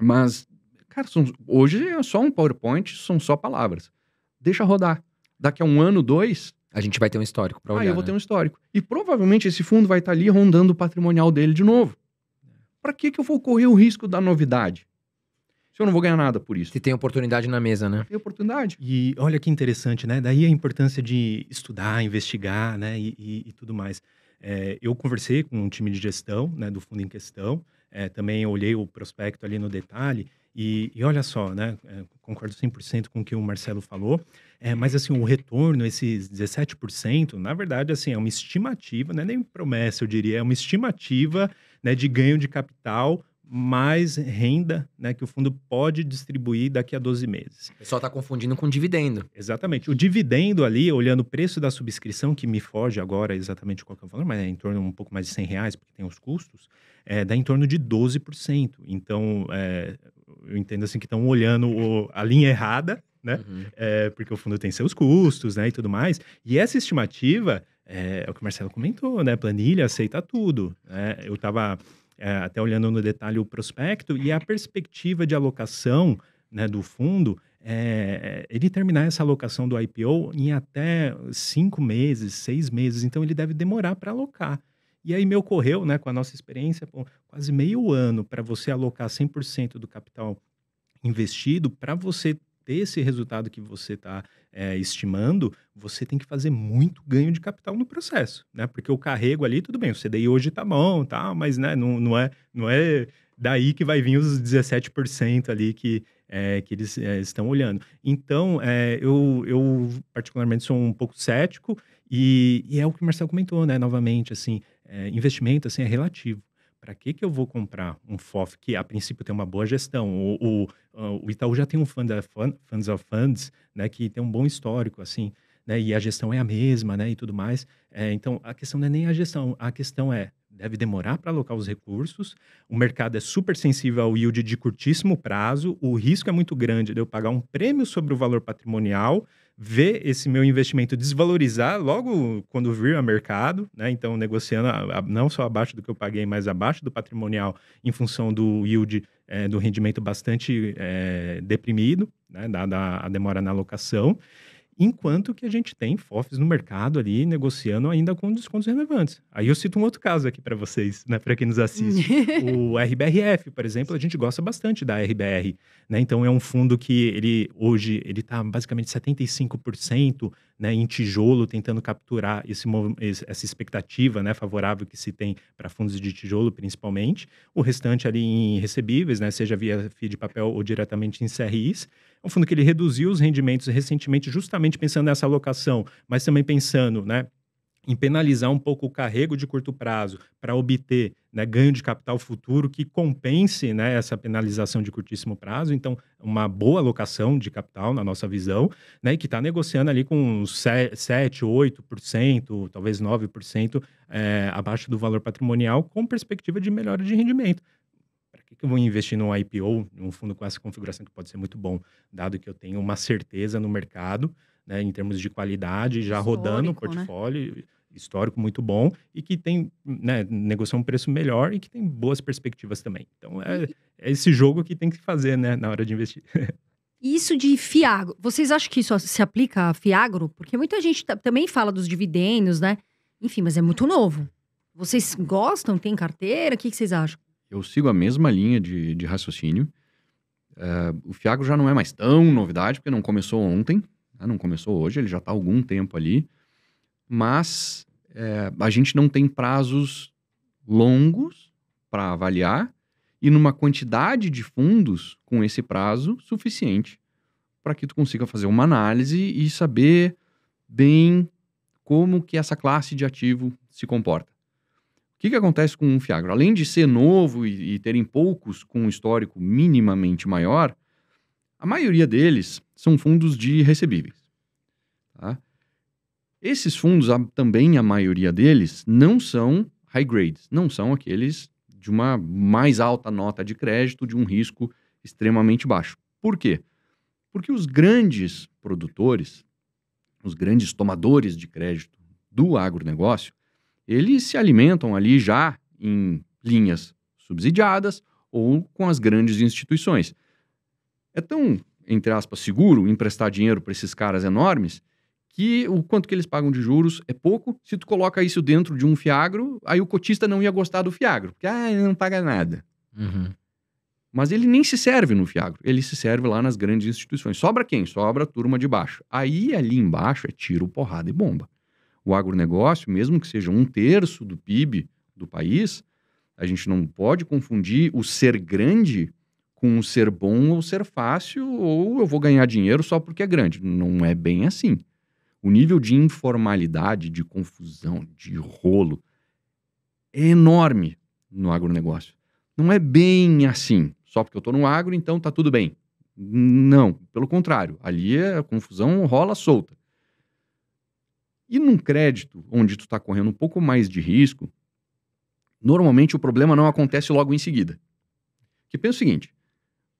Mas, cara, são, hoje é só um PowerPoint, são só palavras. Deixa rodar. Daqui a um ano, dois, a gente vai ter um histórico para olhar. ah, eu vou né? ter um histórico. E provavelmente esse fundo vai estar tá ali rondando o patrimonial dele de novo. Para que, que eu vou correr o risco da novidade? Se eu não vou ganhar nada por isso. Se tem oportunidade na mesa, né? Tem oportunidade. E olha que interessante, né? Daí a importância de estudar, investigar, né? E, e, e tudo mais. É, eu conversei com um time de gestão né, do fundo em questão, é, também olhei o prospecto ali no detalhe, e, e olha só, né, é, concordo 100% com o que o Marcelo falou, é, mas assim, o retorno, esses 17%, na verdade, assim, é uma estimativa, não é nem promessa, eu diria, é uma estimativa né, de ganho de capital mais renda né, que o fundo pode distribuir daqui a 12 meses. O pessoal está confundindo com dividendo. Exatamente. O dividendo ali, olhando o preço da subscrição, que me foge agora exatamente qual que é o valor, mas é em torno um pouco mais de 100 reais, porque tem os custos, é, dá em torno de 12%. Então, é, eu entendo assim que estão olhando o, a linha errada, né? Uhum. É, porque o fundo tem seus custos, né, e tudo mais. E essa estimativa, é, é o que o Marcelo comentou, né? Planilha aceita tudo. Né? Eu estava é, até olhando no detalhe o prospecto e a perspectiva de alocação né, do fundo, é, ele terminar essa alocação do IPO em até cinco meses, seis meses, então ele deve demorar para alocar. E aí me ocorreu, né, com a nossa experiência, quase meio ano para você alocar 100% do capital investido, para você ter esse resultado que você está é, estimando, você tem que fazer muito ganho de capital no processo, né? Porque o carrego ali, tudo bem, o CDI hoje tá bom, tá, mas né, não, não, é, não é daí que vai vir os 17% ali que, é, que eles é, estão olhando. Então, é, eu, eu particularmente sou um pouco cético e, e, é o que o Marcelo comentou, né? Novamente, assim, é, investimento assim, é relativo. Para que, que eu vou comprar um FOF que, a princípio, tem uma boa gestão? O, o, ah, o Itaú já tem um fund of eh, fund, Funds of Funds, né, que tem um bom histórico, assim, né, e a gestão é a mesma, né, e tudo mais. É, então, a questão não é nem a gestão, a questão é, deve demorar para alocar os recursos, o mercado é super sensível ao yield de curtíssimo prazo, o risco é muito grande de eu pagar um prêmio sobre o valor patrimonial ver esse meu investimento desvalorizar logo quando vir a mercado, né? Então, negociando a, a, não só abaixo do que eu paguei, mas abaixo do patrimonial em função do yield, é, do rendimento bastante é, deprimido, né? Dada a demora na alocação enquanto que a gente tem FOFs no mercado ali negociando ainda com descontos relevantes. Aí eu cito um outro caso aqui para vocês, né, para quem nos assiste. o RBRF, por exemplo, a gente gosta bastante da RBR, né? Então é um fundo que ele hoje ele tá basicamente 75% né, em tijolo, tentando capturar esse, essa expectativa né, favorável que se tem para fundos de tijolo, principalmente. O restante ali em recebíveis, né, seja via FII de papel ou diretamente em CRIs. É um fundo que ele reduziu os rendimentos recentemente, justamente pensando nessa alocação, mas também pensando, né? em penalizar um pouco o carrego de curto prazo para obter né, ganho de capital futuro que compense né, essa penalização de curtíssimo prazo. Então, uma boa alocação de capital, na nossa visão, né, que está negociando ali com 7, 8%, talvez 9% é, eh, abaixo do valor patrimonial, com perspectiva de melhora de rendimento que eu vou investir num IPO, num fundo com essa configuração que pode ser muito bom, dado que eu tenho uma certeza no mercado, né, em termos de qualidade, já histórico, rodando o né? portfólio, né? histórico muito bom, e que tem, né, negocia um preço melhor e que tem boas perspectivas também. Então, é, é esse jogo que tem que fazer, né, na hora de investir. Isso de Fiagro, vocês acham que isso se aplica a Fiagro? Porque muita gente também fala dos dividendos, né? Enfim, mas é muito novo. Vocês gostam? Tem carteira? O que, que vocês acham? eu sigo a mesma linha de, de raciocínio. Uh, o Fiago já não é mais tão novidade, porque não começou ontem, né? não começou hoje, ele já está algum tempo ali. Mas é, a gente não tem prazos longos para avaliar e numa quantidade de fundos com esse prazo suficiente para que tu consiga fazer uma análise e saber bem como que essa classe de ativo se comporta. O que, que acontece com um Fiagro? Além de ser novo e, e terem poucos com um histórico minimamente maior, a maioria deles são fundos de recebíveis. Tá? Esses fundos, também a maioria deles, não são high grades, não são aqueles de uma mais alta nota de crédito, de um risco extremamente baixo. Por quê? Porque os grandes produtores, os grandes tomadores de crédito do agronegócio, eles se alimentam ali já em linhas subsidiadas ou com as grandes instituições. É tão, entre aspas, seguro emprestar dinheiro para esses caras enormes que o quanto que eles pagam de juros é pouco. Se tu coloca isso dentro de um fiagro, aí o cotista não ia gostar do fiagro, porque ah, ele não paga nada. Uhum. Mas ele nem se serve no fiagro, ele se serve lá nas grandes instituições. Sobra quem? Sobra a turma de baixo. Aí ali embaixo é tiro, porrada e bomba o agronegócio, mesmo que seja um terço do PIB do país, a gente não pode confundir o ser grande com o ser bom ou ser fácil, ou eu vou ganhar dinheiro só porque é grande. Não é bem assim. O nível de informalidade, de confusão, de rolo é enorme no agronegócio. Não é bem assim. Só porque eu estou no agro, então está tudo bem. Não, pelo contrário. Ali a confusão rola solta. E num crédito, onde tu está correndo um pouco mais de risco, normalmente o problema não acontece logo em seguida. Que pensa o seguinte,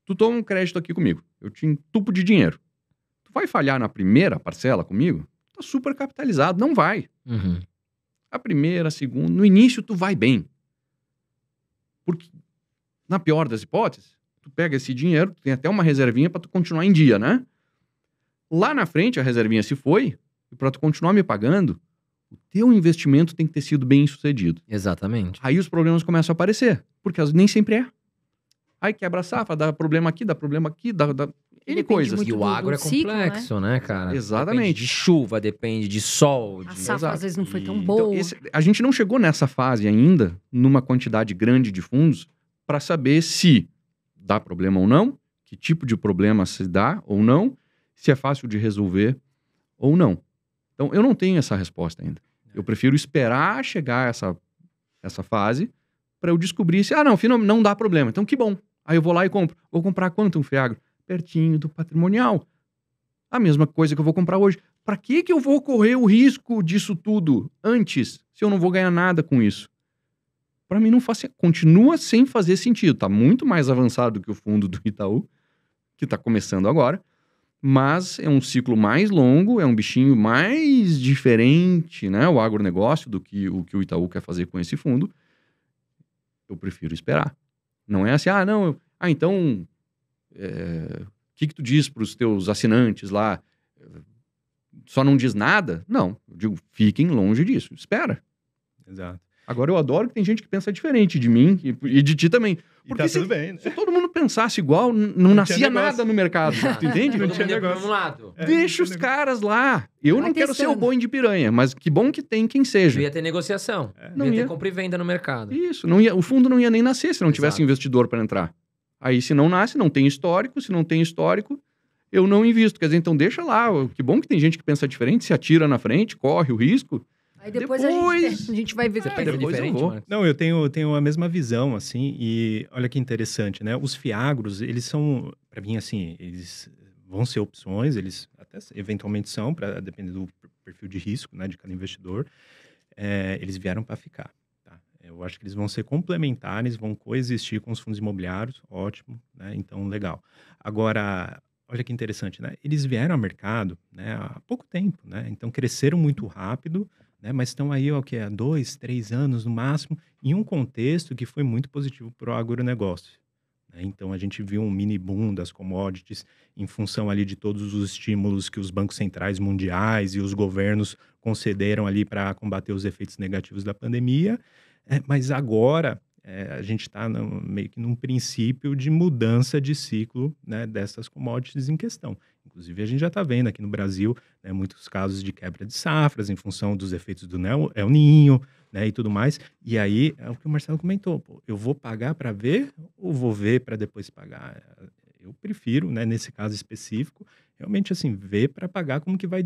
tu toma um crédito aqui comigo, eu te entupo de dinheiro. Tu vai falhar na primeira parcela comigo? Tá super capitalizado, não vai. Uhum. A primeira, a segunda, no início tu vai bem. Porque, na pior das hipóteses, tu pega esse dinheiro, tu tem até uma reservinha para tu continuar em dia, né? Lá na frente a reservinha se foi, e para tu continuar me pagando, o teu investimento tem que ter sido bem sucedido. Exatamente. Aí os problemas começam a aparecer, porque nem sempre é. Aí quebra a safra, dá problema aqui, dá problema aqui, dá, dá... N coisas. E o agro é complexo, ciclo, né? né? cara? Exatamente. Depende de chuva, depende de sol. De... A safra às vezes não foi tão boa. Então, esse, a gente não chegou nessa fase ainda, numa quantidade grande de fundos, para saber se dá problema ou não, que tipo de problema se dá ou não, se é fácil de resolver ou não. Então, eu não tenho essa resposta ainda. Eu prefiro esperar chegar essa, essa fase para eu descobrir se, ah, não, final, não dá problema. Então, que bom. Aí eu vou lá e compro. Vou comprar quanto um Fiagro? Pertinho do patrimonial. A mesma coisa que eu vou comprar hoje. Para que, que eu vou correr o risco disso tudo antes, se eu não vou ganhar nada com isso? Para mim, não faz, continua sem fazer sentido. Está muito mais avançado que o fundo do Itaú, que está começando agora mas é um ciclo mais longo, é um bichinho mais diferente, né? O agronegócio do que o que o Itaú quer fazer com esse fundo. Eu prefiro esperar. Não é assim, ah, não, eu... ah, então, o é... que, que tu diz para os teus assinantes lá? Só não diz nada? Não, eu digo, fiquem longe disso, espera. Exato. Agora eu adoro que tem gente que pensa diferente de mim e, e de ti também. Porque tá se, bem, né? se, todo mundo pensasse igual, não, não nascia nada no mercado. tu entende? Não tinha negócio. Lado. É, Deixa os caras lá. Eu não, não quero ser o boi de piranha, mas que bom que tem quem seja. Eu ia ter negociação. É. Não ia, ia ter compra e venda no mercado. Isso. Não ia, o fundo não ia nem nascer se não Exato. tivesse investidor para entrar. Aí se não nasce, não tem histórico. Se não tem histórico, eu não invisto. Quer dizer, então deixa lá. Que bom que tem gente que pensa diferente, se atira na frente, corre o risco. Aí depois, depois... A, gente, a, gente, vai ver você que pega diferente, eu Não, eu tenho, tenho a mesma visão, assim, e olha que interessante, né? Os fiagros, eles são, para mim, assim, eles vão ser opções, eles até eventualmente são, para depender do perfil de risco, né, de cada investidor. É, eles vieram para ficar. Tá? Eu acho que eles vão ser complementares, vão coexistir com os fundos imobiliários, ótimo, né? Então, legal. Agora, olha que interessante, né? Eles vieram ao mercado né, há pouco tempo, né? Então, cresceram muito rápido, né? mas estão aí ó, que há dois, três anos no máximo, em um contexto que foi muito positivo para o agronegócio. Né? Então, a gente viu um mini boom das commodities em função ali de todos os estímulos que os bancos centrais mundiais e os governos concederam ali para combater os efeitos negativos da pandemia. É, mas agora é, a gente está meio que num princípio de mudança de ciclo né, dessas commodities em questão. Inclusive, a gente já está vendo aqui no Brasil né, muitos casos de quebra de safras em função dos efeitos do Neo, El Ninho né, e tudo mais. E aí é o que o Marcelo comentou: pô, eu vou pagar para ver ou vou ver para depois pagar? Eu prefiro, né, nesse caso específico, realmente assim, ver para pagar como que vai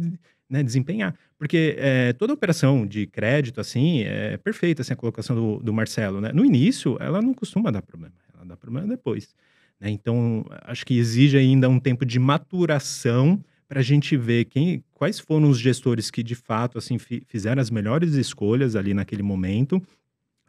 né, desempenhar. Porque é, toda operação de crédito, assim, é perfeita assim, a colocação do, do Marcelo. Né? No início, ela não costuma dar problema, ela dá problema depois. Né? Então, acho que exige ainda um tempo de maturação para a gente ver quem, quais foram os gestores que de fato assim fizeram as melhores escolhas ali naquele momento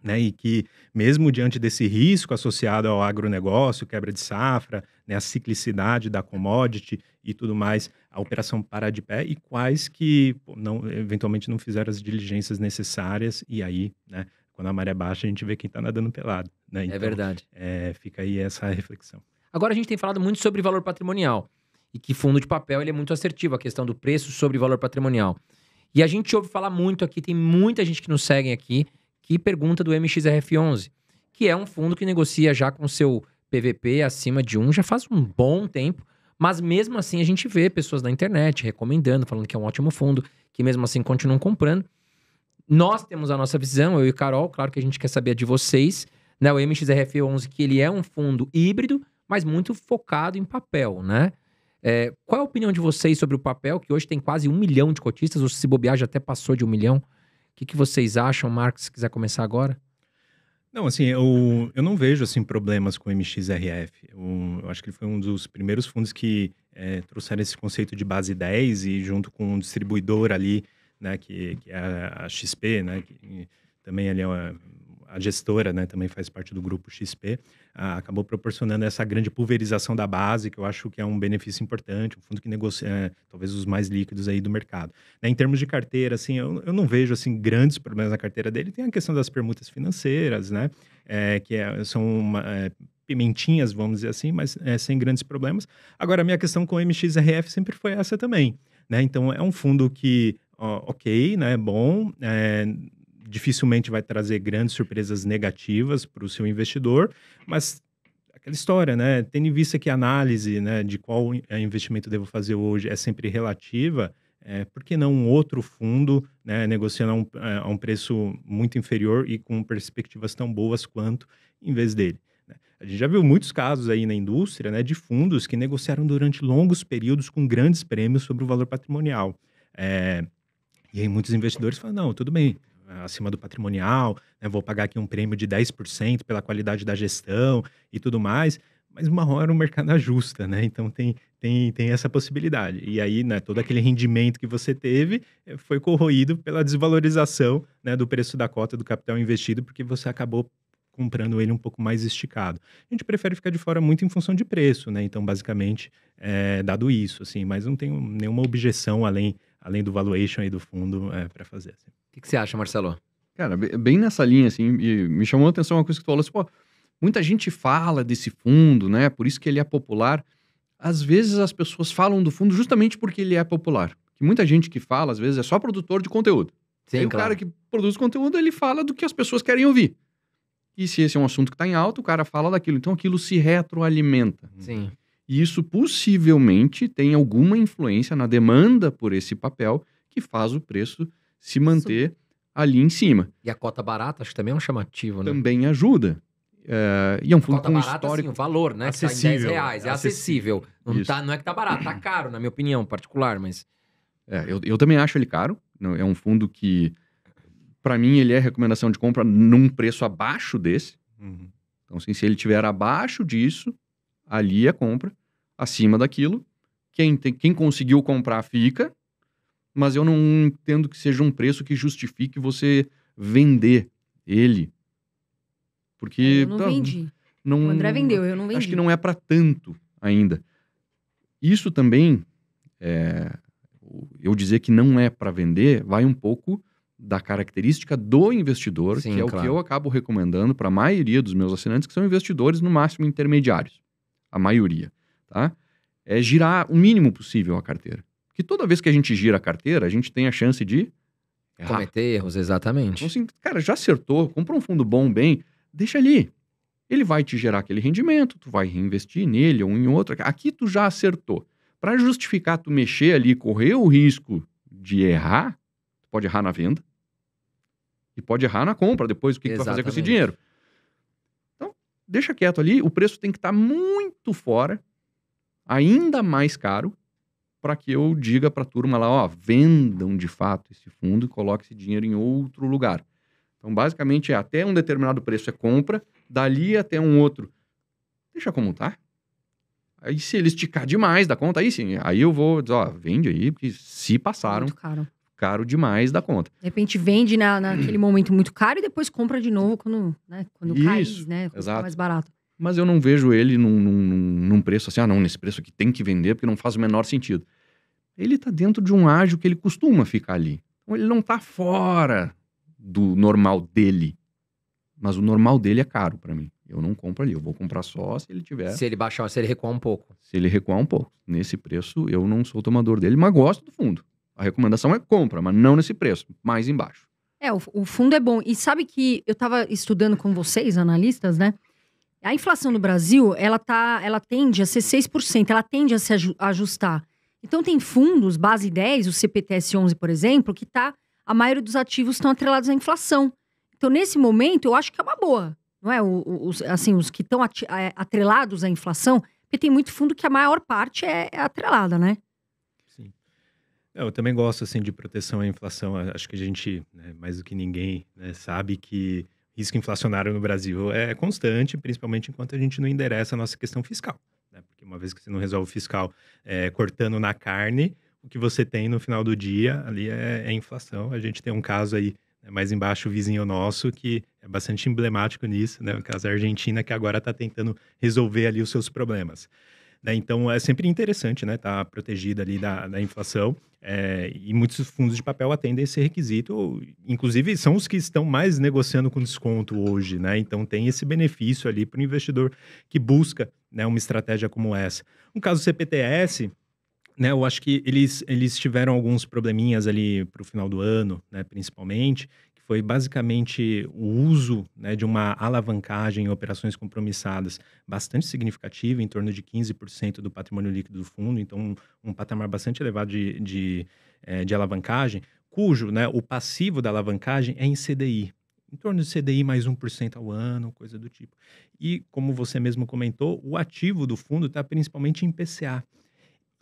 né, e que, mesmo diante desse risco associado ao agronegócio, quebra de safra, né, a ciclicidade da commodity e tudo mais, a operação parar de pé e quais que não, eventualmente não fizeram as diligências necessárias e aí né, quando a maré é baixa, a gente vê quem está nadando pelado. Né? É então, é verdade. É, fica aí essa reflexão. Agora a gente tem falado muito sobre valor patrimonial e que fundo de papel ele é muito assertivo, a questão do preço sobre valor patrimonial. E a gente ouve falar muito aqui, tem muita gente que nos segue aqui que pergunta do MXRF11, que é um fundo que negocia já com seu PVP acima de um já faz um bom tempo, mas mesmo assim a gente vê pessoas na internet recomendando, falando que é um ótimo fundo, que mesmo assim continuam comprando. Nós temos a nossa visão, eu e o Carol, claro que a gente quer saber de vocês. Né? O MXRF11, que ele é um fundo híbrido, mas muito focado em papel, né? É, qual é a opinião de vocês sobre o papel, que hoje tem quase um milhão de cotistas, ou se bobear já até passou de um milhão? O que, que vocês acham, Marcos, se quiser começar agora? Não, assim, eu, eu não vejo assim problemas com o MXRF. Eu, eu acho que ele foi um dos primeiros fundos que é, trouxeram esse conceito de base 10 e junto com um distribuidor ali né, que, que é a XP, né, que também ali é uma, a gestora, né, também faz parte do grupo XP, acabou proporcionando essa grande pulverização da base, que eu acho que é um benefício importante, um fundo que negocia é, talvez os mais líquidos aí do mercado. Né, em termos de carteira, assim, eu, eu, não vejo assim grandes problemas na carteira dele. Tem a questão das permutas financeiras, né, é, que é, são uma, é, pimentinhas, vamos dizer assim, mas é, sem grandes problemas. Agora, a minha questão com o MXRF sempre foi essa também. Né? Então, é um fundo que ok, né? Bom, é, dificilmente vai trazer grandes surpresas negativas para o seu investidor, mas aquela história, né? Tendo em vista que a análise né, de qual é investimento devo fazer hoje é sempre relativa, é, por que não um outro fundo né, negociando a um, é, a um preço muito inferior e com perspectivas tão boas quanto em vez dele? Né? A gente já viu muitos casos aí na indústria né, de fundos que negociaram durante longos períodos com grandes prêmios sobre o valor patrimonial. É, e aí muitos investidores falam, não, tudo bem, acima do patrimonial, né, vou pagar aqui um prêmio de 10% pela qualidade da gestão e tudo mais, mas uma hora o mercado ajusta, né? Então tem, tem, tem essa possibilidade. E aí, né, todo aquele rendimento que você teve eh, foi corroído pela desvalorização né, do preço da cota do capital investido, porque você acabou comprando ele um pouco mais esticado. A gente prefere ficar de fora muito em função de preço, né? Então, basicamente, é, dado isso, assim, mas não tenho nenhuma objeção além além do valuation aí do fundo, é, para fazer. Assim. O que, que, você acha, Marcelo? Cara, bem nessa linha, assim, me chamou a atenção uma coisa que tu falou, assim, pô, muita gente fala desse fundo, né, por isso que ele é popular. Às vezes as pessoas falam do fundo justamente porque ele é popular. Que muita gente que fala, às vezes, é só produtor de conteúdo. Sim, claro. o cara que produz conteúdo, ele fala do que as pessoas querem ouvir. E se esse é um assunto que está em alto, o cara fala daquilo. Então aquilo se retroalimenta. Sim. E isso possivelmente tem alguma influência na demanda por esse papel que faz o preço se manter isso. ali em cima. E a cota barata, acho que também é um chamativo, né? Também ajuda. É, e é um fundo com barata, assim, histórico... sim, o valor, né? Tá acessível. Tá reais, é acessível. acessível. Não, tá, não é que tá barato, tá caro, na minha opinião particular, mas... É, eu, eu também acho ele caro. É um fundo que, para mim, ele é recomendação de compra num preço abaixo desse. Uhum. Então, assim, se ele tiver abaixo disso, ali é compra, acima daquilo. Quem, tem, quem conseguiu comprar fica, mas eu não entendo que seja um preço que justifique você vender ele. Porque. É, eu não tá, vendi. Não, o André vendeu, eu não vendi. Acho que não é para tanto ainda. Isso também, é, eu dizer que não é para vender, vai um pouco da característica do investidor, Sim, que é claro. o que eu acabo recomendando para a maioria dos meus assinantes, que são investidores, no máximo intermediários a maioria, tá? É girar o mínimo possível a carteira. Que toda vez que a gente gira a carteira, a gente tem a chance de errar. cometer erros, exatamente. Então, assim, cara, já acertou, comprou um fundo bom, bem, deixa ali. Ele vai te gerar aquele rendimento, tu vai reinvestir nele ou em outro. Aqui tu já acertou. Para justificar tu mexer ali, correr o risco de errar, tu pode errar na venda e pode errar na compra depois o que, que vai fazer com esse dinheiro deixa quieto ali, o preço tem que estar tá muito fora, ainda mais caro, para que eu diga para a turma lá, ó, vendam de fato esse fundo e coloque esse dinheiro em outro lugar. Então, basicamente, é até um determinado preço é compra, dali até um outro, deixa como tá. Aí, se ele esticar demais da conta, aí sim, aí eu vou dizer, ó, vende aí, porque se passaram, caro demais da conta. De repente vende na, naquele momento muito caro e depois compra de novo quando, né, quando Isso, cai, né? Quando exato. mais barato. Mas eu não vejo ele num, num, num, preço assim, ah, não, nesse preço aqui tem que vender, porque não faz o menor sentido. Ele está dentro de um ágio que ele costuma ficar ali. Então ele não está fora do normal dele. Mas o normal dele é caro para mim. Eu não compro ali. Eu vou comprar só se ele tiver. Se ele baixar, se ele recuar um pouco. Se ele recuar um pouco. Nesse preço, eu não sou tomador dele, mas gosto do fundo. A recomendação é compra, mas não nesse preço, mais embaixo. É, o, o fundo é bom. E sabe que eu estava estudando com vocês, analistas, né? A inflação no Brasil, ela, tá, ela tende a ser 6%, ela tende a se ajustar. Então, tem fundos, base 10, o CPTS 11, por exemplo, que tá, a maioria dos ativos estão atrelados à inflação. Então, nesse momento, eu acho que é uma boa. Não é? Os, assim, os que estão é, atrelados à inflação, porque tem muito fundo que a maior parte é, é atrelada, né? Eu também gosto assim de proteção à inflação. Acho que a gente, né, mais do que ninguém, né, sabe que risco inflacionário no Brasil é constante, principalmente enquanto a gente não endereça a nossa questão fiscal. Né? Porque uma vez que você não resolve o fiscal é, cortando na carne, o que você tem no final do dia ali é, é inflação. A gente tem um caso aí né, mais embaixo, o vizinho nosso, que é bastante emblemático nisso, né? O caso da Argentina, que agora está tentando resolver ali os seus problemas. Né? Então é sempre interessante, né? Tá protegida ali da, da inflação. É, e muitos fundos de papel atendem esse requisito, inclusive são os que estão mais negociando com desconto hoje, né? Então tem esse benefício ali para o investidor que busca né, uma estratégia como essa. Um caso CPTS, né, eu acho que eles, eles tiveram alguns probleminhas ali para o final do ano, né, principalmente, foi basicamente o uso né, de uma alavancagem em operações compromissadas bastante significativa, em torno de 15% do patrimônio líquido do fundo, então um, um patamar bastante elevado de, de, é, de alavancagem, cujo né, o passivo da alavancagem é em CDI, em torno de CDI mais 1% ao ano, coisa do tipo. E, como você mesmo comentou, o ativo do fundo está principalmente em PCA.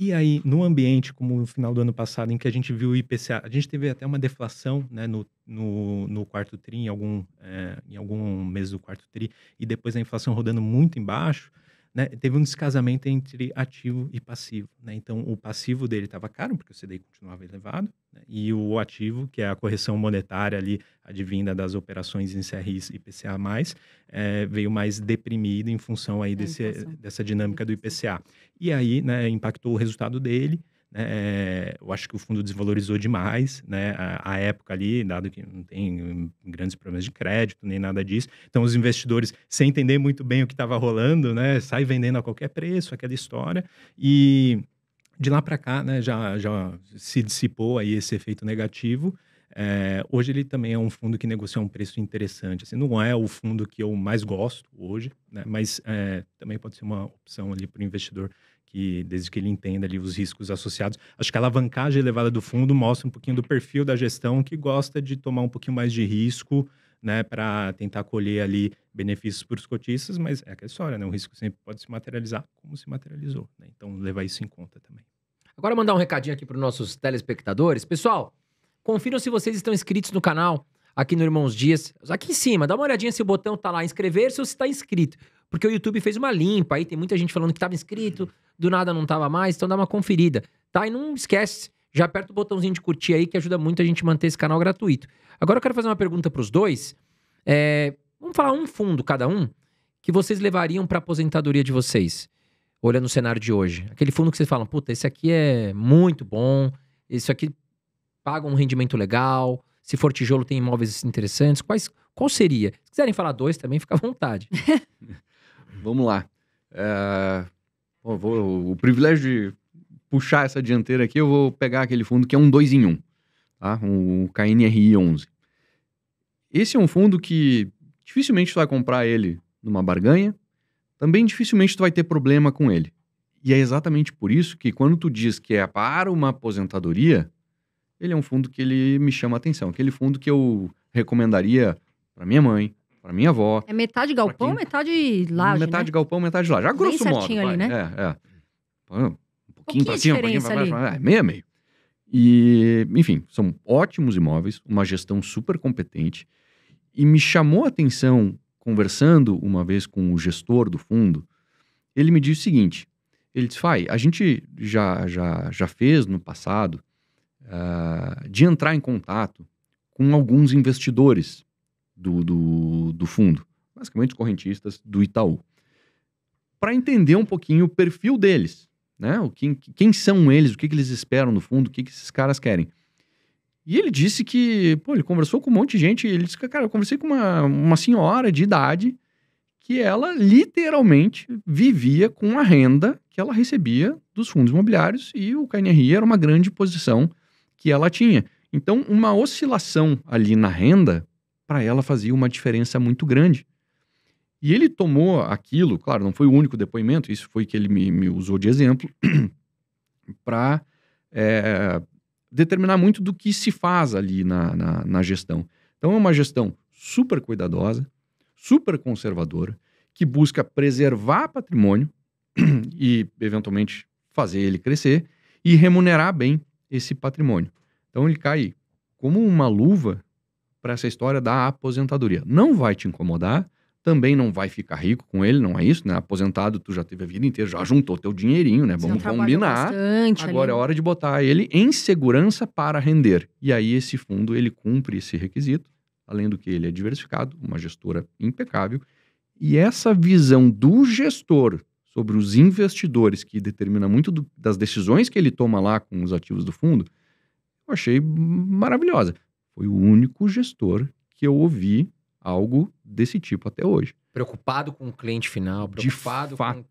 E aí, no ambiente como no final do ano passado, em que a gente viu o IPCA, a gente teve até uma deflação né, no, no, no quarto tri, em algum, é, em algum mês do quarto tri, e depois a inflação rodando muito embaixo, né, teve um descasamento entre ativo e passivo. Né? Então, o passivo dele estava caro, porque o CDI continuava elevado, né? e o ativo, que é a correção monetária ali, advinda das operações em CRIs e IPCA+, é, eh, veio mais deprimido em função aí desse, dessa dinâmica do IPCA. E aí, né, impactou o resultado dele, é, eu acho que o fundo desvalorizou demais, né? A, a, época ali, dado que não tem grandes problemas de crédito nem nada disso. Então, os investidores, sem entender muito bem o que estava rolando, né? Sai vendendo a qualquer preço, aquela história. E de lá para cá, né? Já, já se dissipou aí esse efeito negativo. É, hoje ele também é um fundo que negocia um preço interessante. Assim, não é o fundo que eu mais gosto hoje, né? mas é, também pode ser uma opção ali para o investidor que desde que ele entenda ali os riscos associados. Acho que a alavancagem elevada do fundo mostra um pouquinho do perfil da gestão que gosta de tomar um pouquinho mais de risco, né, para tentar colher ali benefícios para os cotistas, mas é aquela história, né? O risco sempre pode se materializar como se materializou, né? Então, levar isso em conta também. Agora mandar um recadinho aqui para os nossos telespectadores. Pessoal, confiram se vocês estão inscritos no canal aqui no Irmãos Dias. Aqui em cima, dá uma olhadinha se o botão tá lá inscrever-se ou se está inscrito. Porque o YouTube fez uma limpa, aí tem muita gente falando que estava inscrito, do nada não estava mais, então dá uma conferida, tá? E não esquece, já aperta o botãozinho de curtir aí que ajuda muito a gente manter esse canal gratuito. Agora eu quero fazer uma pergunta para os dois. É, vamos falar um fundo cada um que vocês levariam para aposentadoria de vocês, olhando o cenário de hoje. Aquele fundo que vocês falam, puta, esse aqui é muito bom, esse aqui paga um rendimento legal, se for tijolo tem imóveis interessantes. Quais, qual seria? Se quiserem falar dois também, fica à vontade. Vamos lá. É... Bom, vou... O privilégio de puxar essa dianteira aqui, eu vou pegar aquele fundo que é um 2 em 1, um, tá? o KNRI 11. Esse é um fundo que dificilmente tu vai comprar ele numa barganha, também dificilmente tu vai ter problema com ele. E é exatamente por isso que quando tu diz que é para uma aposentadoria, ele é um fundo que ele me chama a atenção, aquele fundo que eu recomendaria para minha mãe, para minha avó. É metade galpão, quem... metade laje, né? Metade né? galpão, metade laje. Já grosso Bem certinho modo. Ali, vai. né? É, é. Um pouquinho para cima, um pouquinho para baixo. É, meio a meio. E, enfim, são ótimos imóveis, uma gestão super competente. E me chamou a atenção, conversando uma vez com o gestor do fundo, ele me disse o seguinte: ele disse, Fai, a gente já, já, já fez no passado uh, de entrar em contato com alguns investidores do, do, do fundo, basicamente os correntistas do Itaú, para entender um pouquinho o perfil deles, né? O, quem, quem são eles, o que, que eles esperam no fundo, o que, que esses caras querem. E ele disse que, pô, ele conversou com um monte de gente. Ele disse que, cara, eu conversei com uma, uma senhora de idade que ela literalmente vivia com a renda que ela recebia dos fundos imobiliários e o KNRI era uma grande posição que ela tinha. Então, uma oscilação ali na renda para ela fazia uma diferença muito grande. E ele tomou aquilo, claro, não foi o único depoimento, isso foi que ele me, me usou de exemplo, para é, eh, determinar muito do que se faz ali na, na, na gestão. Então, é uma gestão super cuidadosa, super conservadora, que busca preservar patrimônio e, eventualmente, fazer ele crescer e remunerar bem esse patrimônio. Então, ele cai como uma luva para essa história da aposentadoria. Não vai te incomodar, também não vai ficar rico com ele, não é isso, né? Aposentado, tu já teve a vida inteira, já juntou teu dinheirinho, né? Vamos combinar. Agora ali. é hora de botar ele em segurança para render. E aí esse fundo, ele cumpre esse requisito, além do que ele é diversificado, uma gestora impecável. E essa visão do gestor sobre os investidores, que determina muito do, das decisões que ele toma lá com os ativos do fundo, eu achei maravilhosa. Foi o único gestor que eu ouvi algo desse tipo até hoje. Preocupado com o cliente final, preocupado de fato, com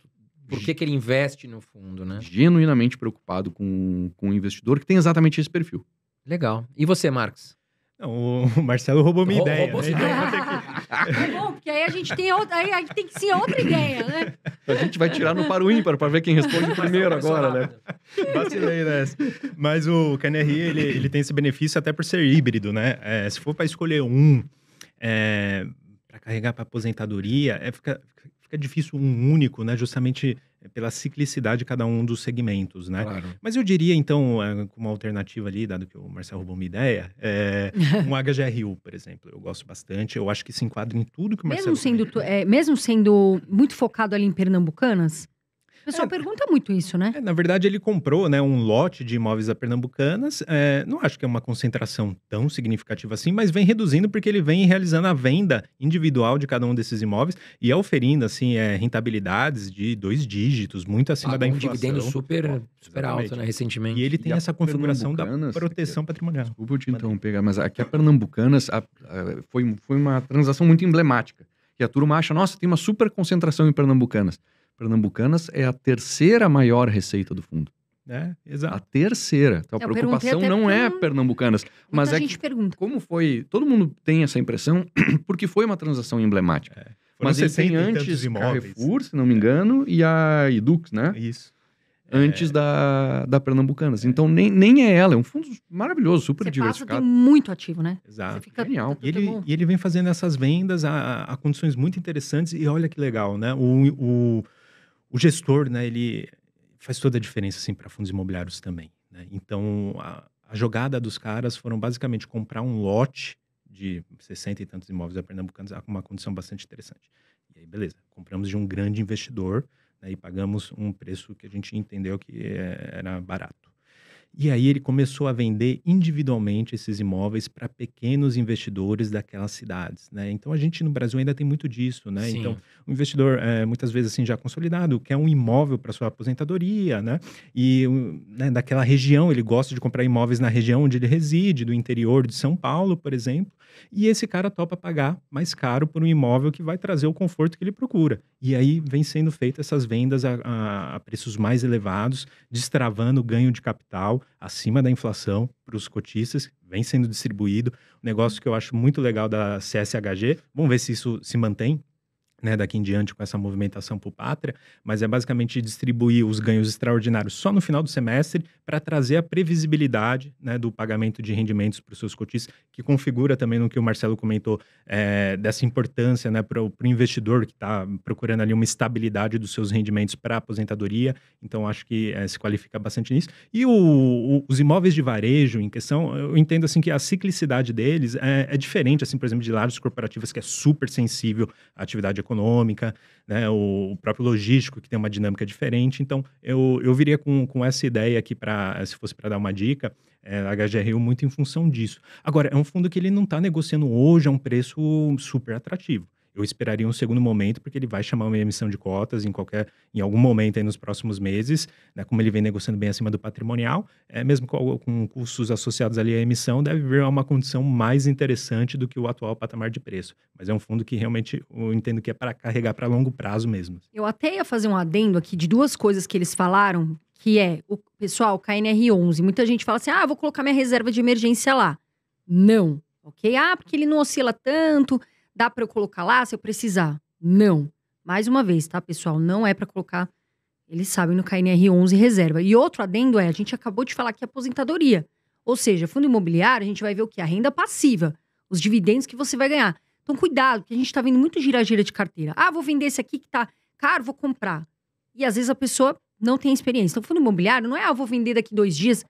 por que, que ele investe no fundo, né? Genuinamente preocupado com, com o investidor que tem exatamente esse perfil. Legal. E você, Marcos? Não, o Marcelo roubou minha Rou ideia. Roubou né? É bom, porque aí a gente tem outra, aí, gente tem que ser outra ideia, né? A gente vai tirar no para ímpar para ver quem responde primeiro agora, né? Vacilei nessa. Mas o KNRI, ele, ele tem esse benefício até por ser híbrido, né? É, se for para escolher um é, para carregar para aposentadoria, é, fica, fica difícil um único, né? Justamente é, pela ciclicidade de cada um dos segmentos, né? Claro. Mas eu diria, então, é, como alternativa ali, dado que o Marcelo roubou uma ideia, é um HGRU, por exemplo. Eu gosto bastante, eu acho que se enquadra em tudo que o Marcelo... Mesmo é, mesmo sendo muito focado ali em pernambucanas? O pessoal é, pergunta é muito isso, né? É, na verdade, ele comprou né, um lote de imóveis a pernambucanas. É, não acho que é uma concentração tão significativa assim, mas vem reduzindo porque ele vem realizando a venda individual de cada um desses imóveis e assim, é oferindo assim, rentabilidades de dois dígitos, muito acima ah, da inflação. um dividendo super, super alto, né, recentemente. E ele tem e essa configuração da proteção é, patrimonial. Desculpa eu te interromper, mas aqui a Pernambucanas a, a, foi, foi uma transação muito emblemática. E a turma acha, nossa, tem uma super concentração em Pernambucanas pernambucanas é a terceira maior receita do fundo. É, exato. A terceira. Então a eu preocupação não é pernambucanas. Mas é gente que, pergunta. como foi. Todo mundo tem essa impressão, porque foi uma transação emblemática. É. Mas você tem antes Carrefour, se não me engano, é. e a Edux, né? Isso. Antes é. da, da Pernambucanas. É. Então, nem, nem é ela. É um fundo maravilhoso, super Você diversificado. Passa, muito ativo, né? Exato. Você fica Genial. E ele, e ele vem fazendo essas vendas a, a, condições muito interessantes. E olha que legal, né? o, o o gestor, né, ele faz toda a diferença assim para fundos imobiliários também. Né? Então a, a, jogada dos caras foram basicamente comprar um lote de 60 e tantos imóveis a pernambucanos com uma condição bastante interessante. E aí, beleza, compramos de um grande investidor né, e pagamos um preço que a gente entendeu que é, era barato. E aí ele começou a vender individualmente esses imóveis para pequenos investidores daquelas cidades, né? Então a gente no Brasil ainda tem muito disso, né? Sim. Então o investidor é, muitas vezes assim já consolidado quer um imóvel para sua aposentadoria, né? E né, daquela região ele gosta de comprar imóveis na região onde ele reside, do interior de São Paulo, por exemplo. E esse cara topa pagar mais caro por um imóvel que vai trazer o conforto que ele procura. E aí vem sendo feitas essas vendas a, a, a preços mais elevados, destravando o ganho de capital acima da inflação para os cotistas, vem sendo distribuído. Um negócio que eu acho muito legal da CSHG. Vamos ver se isso se mantém né, daqui em diante com essa movimentação por pátria, mas é basicamente distribuir os ganhos extraordinários só no final do semestre para trazer a previsibilidade né, do pagamento de rendimentos para os seus cotistas, que configura também no que o Marcelo comentou é, dessa importância né, para o investidor que está procurando ali uma estabilidade dos seus rendimentos para a aposentadoria. Então, acho que é, se qualifica bastante nisso. E o, o, os imóveis de varejo em questão, eu entendo assim que a ciclicidade deles é, é diferente, assim, por exemplo, de lares corporativas que é super sensível à atividade econômica econômica, né, o, próprio logístico, que tem uma dinâmica diferente. Então, eu, eu viria com, com essa ideia aqui, para se fosse para dar uma dica, é, HGRU muito em função disso. Agora, é um fundo que ele não está negociando hoje a um preço super atrativo eu esperaria um segundo momento, porque ele vai chamar uma emissão de cotas em qualquer, em algum momento aí nos próximos meses, né? Como ele vem negociando bem acima do patrimonial, é, mesmo com, com custos associados ali à emissão, deve vir a uma condição mais interessante do que o atual patamar de preço. Mas é um fundo que realmente eu entendo que é para carregar para longo prazo mesmo. Eu até ia fazer um adendo aqui de duas coisas que eles falaram, que é o pessoal KNR11. Muita gente fala assim: "Ah, vou colocar minha reserva de emergência lá". Não, ok? Ah, porque ele não oscila tanto, Dá para eu colocar lá se eu precisar? Não. Mais uma vez, tá, pessoal? Não é para colocar. Eles sabem no KNR 11 reserva. E outro adendo é, a gente acabou de falar que é aposentadoria. Ou seja, fundo imobiliário, a gente vai ver o que? A renda passiva, os dividendos que você vai ganhar. Então, cuidado, que a gente está vendo muito gira-gira de carteira. Ah, vou vender esse aqui que tá caro, vou comprar. E às vezes a pessoa não tem experiência. Então, fundo imobiliário não é, ah, vou vender daqui dois dias.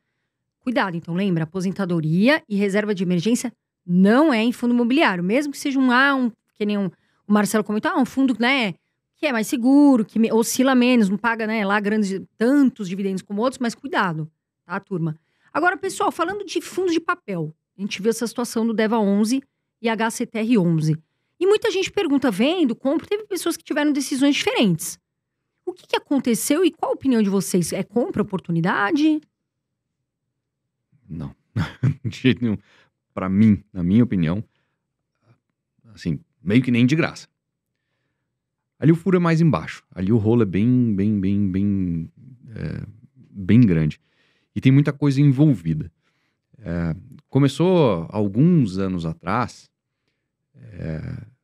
Cuidado, então lembra, aposentadoria e reserva de emergência não é em fundo imobiliário. Mesmo que seja um A, ah, um, que nem um, o Marcelo comentou, ah, um fundo né, que é mais seguro, que oscila menos, não paga né, lá grandes, tantos dividendos como outros, mas cuidado, tá, turma? Agora, pessoal, falando de fundos de papel, a gente viu essa situação do DEVA 11 e HCTR 11. E muita gente pergunta, vendo, compra, teve pessoas que tiveram decisões diferentes. O que, que aconteceu e qual a opinião de vocês? É compra oportunidade? Não, de jeito nenhum para mim, na minha opinião, assim, meio que nem de graça. Ali o furo é mais embaixo. Ali o rolo é bem, bem, bem, bem, é, bem grande. E tem muita coisa envolvida. É, começou alguns anos atrás. É,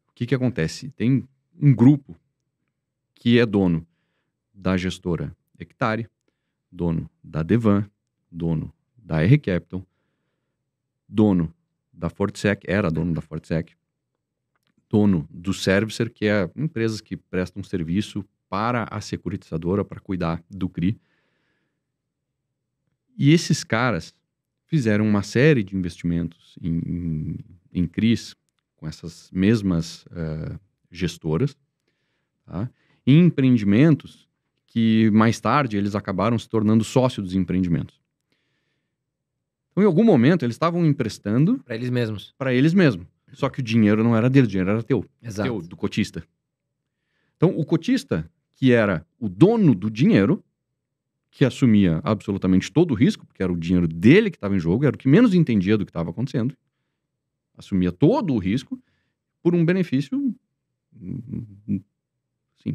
o que que acontece? Tem um grupo que é dono da gestora Hectare, dono da Devan, dono da R Capital, dono da Fortsec, era dono da Fortsec, dono do Servicer, que é empresas que prestam serviço para a securitizadora para cuidar do CRI. E esses caras fizeram uma série de investimentos em, em, em CRIs com essas mesmas uh, gestoras, tá? em empreendimentos que mais tarde eles acabaram se tornando sócio dos empreendimentos. Então, em algum momento, eles estavam emprestando. Para eles mesmos. Para eles mesmos. Só que o dinheiro não era dele, o dinheiro era teu. Exato. Teu, do cotista. Então, o cotista, que era o dono do dinheiro, que assumia absolutamente todo o risco, porque era o dinheiro dele que estava em jogo, era o que menos entendia do que estava acontecendo, assumia todo o risco por um benefício. Assim,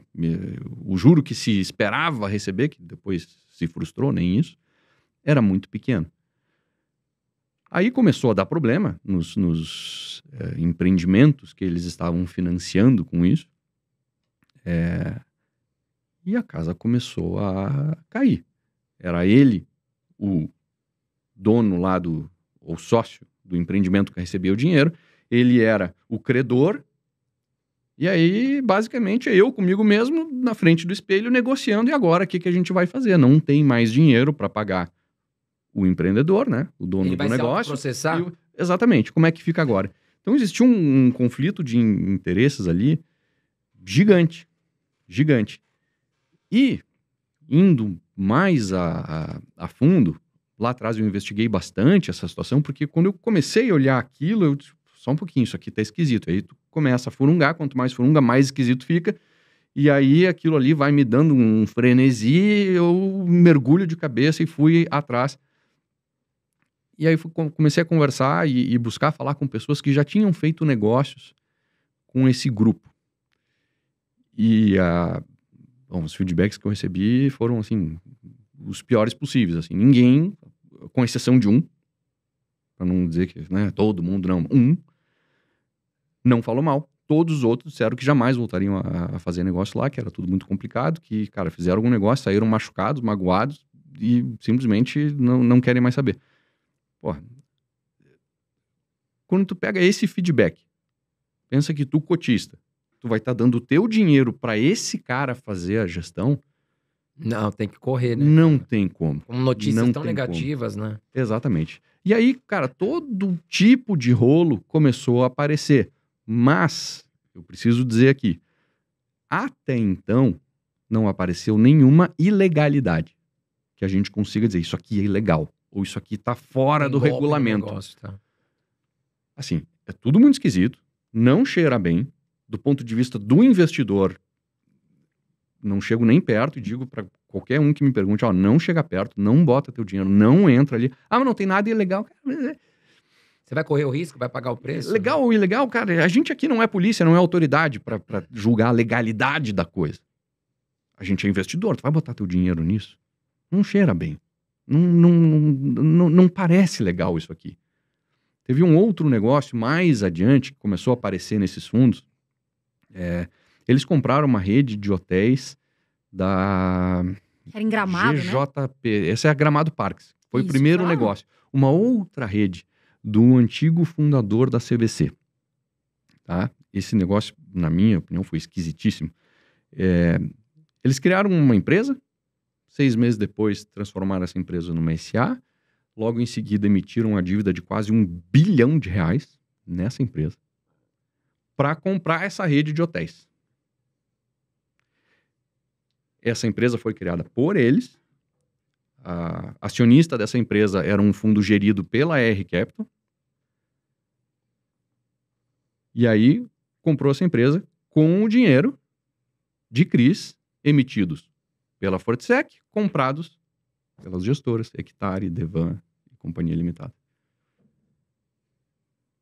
o juro que se esperava receber, que depois se frustrou, nem isso, era muito pequeno. Aí começou a dar problema nos, nos é, empreendimentos que eles estavam financiando com isso. É, e a casa começou a cair. Era ele, o dono lá do, ou sócio do empreendimento que recebia o dinheiro, ele era o credor. E aí, basicamente, eu comigo mesmo, na frente do espelho, negociando. E agora, o que, que a gente vai fazer? Não tem mais dinheiro para pagar o empreendedor, né? O dono Ele do vai negócio. Se processar. exatamente. Como é que fica agora? Então existia um, um conflito de interesses ali gigante, gigante. E indo mais a, a, a, fundo, lá atrás eu investiguei bastante essa situação, porque quando eu comecei a olhar aquilo, eu disse, só um pouquinho, isso aqui tá esquisito. Aí tu começa a furungar, quanto mais furunga, mais esquisito fica. E aí aquilo ali vai me dando um frenesi, eu mergulho de cabeça e fui atrás e aí comecei a conversar e, e buscar falar com pessoas que já tinham feito negócios com esse grupo. E a, bom, os feedbacks que eu recebi foram assim os piores possíveis. Assim, ninguém, com exceção de um, para não dizer que né, todo mundo não, um não falou mal. Todos os outros disseram que jamais voltariam a, a, fazer negócio lá, que era tudo muito complicado, que, cara, fizeram algum negócio, saíram machucados, magoados e simplesmente não, não querem mais saber. Porra, quando tu pega esse feedback, pensa que tu cotista, tu vai estar tá dando o teu dinheiro para esse cara fazer a gestão. Não, tem que correr, né? Não tem como. Com notícias não tão negativas, como. né? Exatamente. E aí, cara, todo tipo de rolo começou a aparecer. Mas, eu preciso dizer aqui, até então, não apareceu nenhuma ilegalidade que a gente consiga dizer isso aqui é ilegal ou isso aqui está fora do regulamento. Negócio, tá? Assim, é tudo muito esquisito, não cheira bem, do ponto de vista do investidor, não chego nem perto e digo para qualquer um que me pergunte, ó, não chega perto, não bota teu dinheiro, não entra ali. Ah, mas não tem nada ilegal. Você vai correr o risco, vai pagar o preço? Legal né? ou ilegal, cara, a gente aqui não é polícia, não é autoridade para julgar a legalidade da coisa. A gente é investidor, tu vai botar teu dinheiro nisso? Não cheira bem. Não, não, não, não parece legal isso aqui. Teve um outro negócio mais adiante que começou a aparecer nesses fundos. É, eles compraram uma rede de hotéis da. Era em Gramado, GJP. Né? Essa é a Gramado Parks Foi Isso, o primeiro claro. Tá. negócio. Uma outra rede do antigo fundador da CVC. Tá? Esse negócio, na minha opinião, foi esquisitíssimo. É, eles criaram uma empresa Seis meses depois, transformaram essa empresa numa SA. Logo em seguida, emitiram uma dívida de quase um bilhão de reais nessa empresa para comprar essa rede de hotéis. Essa empresa foi criada por eles. A acionista dessa empresa era um fundo gerido pela R Capital. E aí comprou essa empresa com o dinheiro de CRIs emitidos pela Fortsec, comprados pelas gestoras, Hectare, Devan e Companhia Limitada.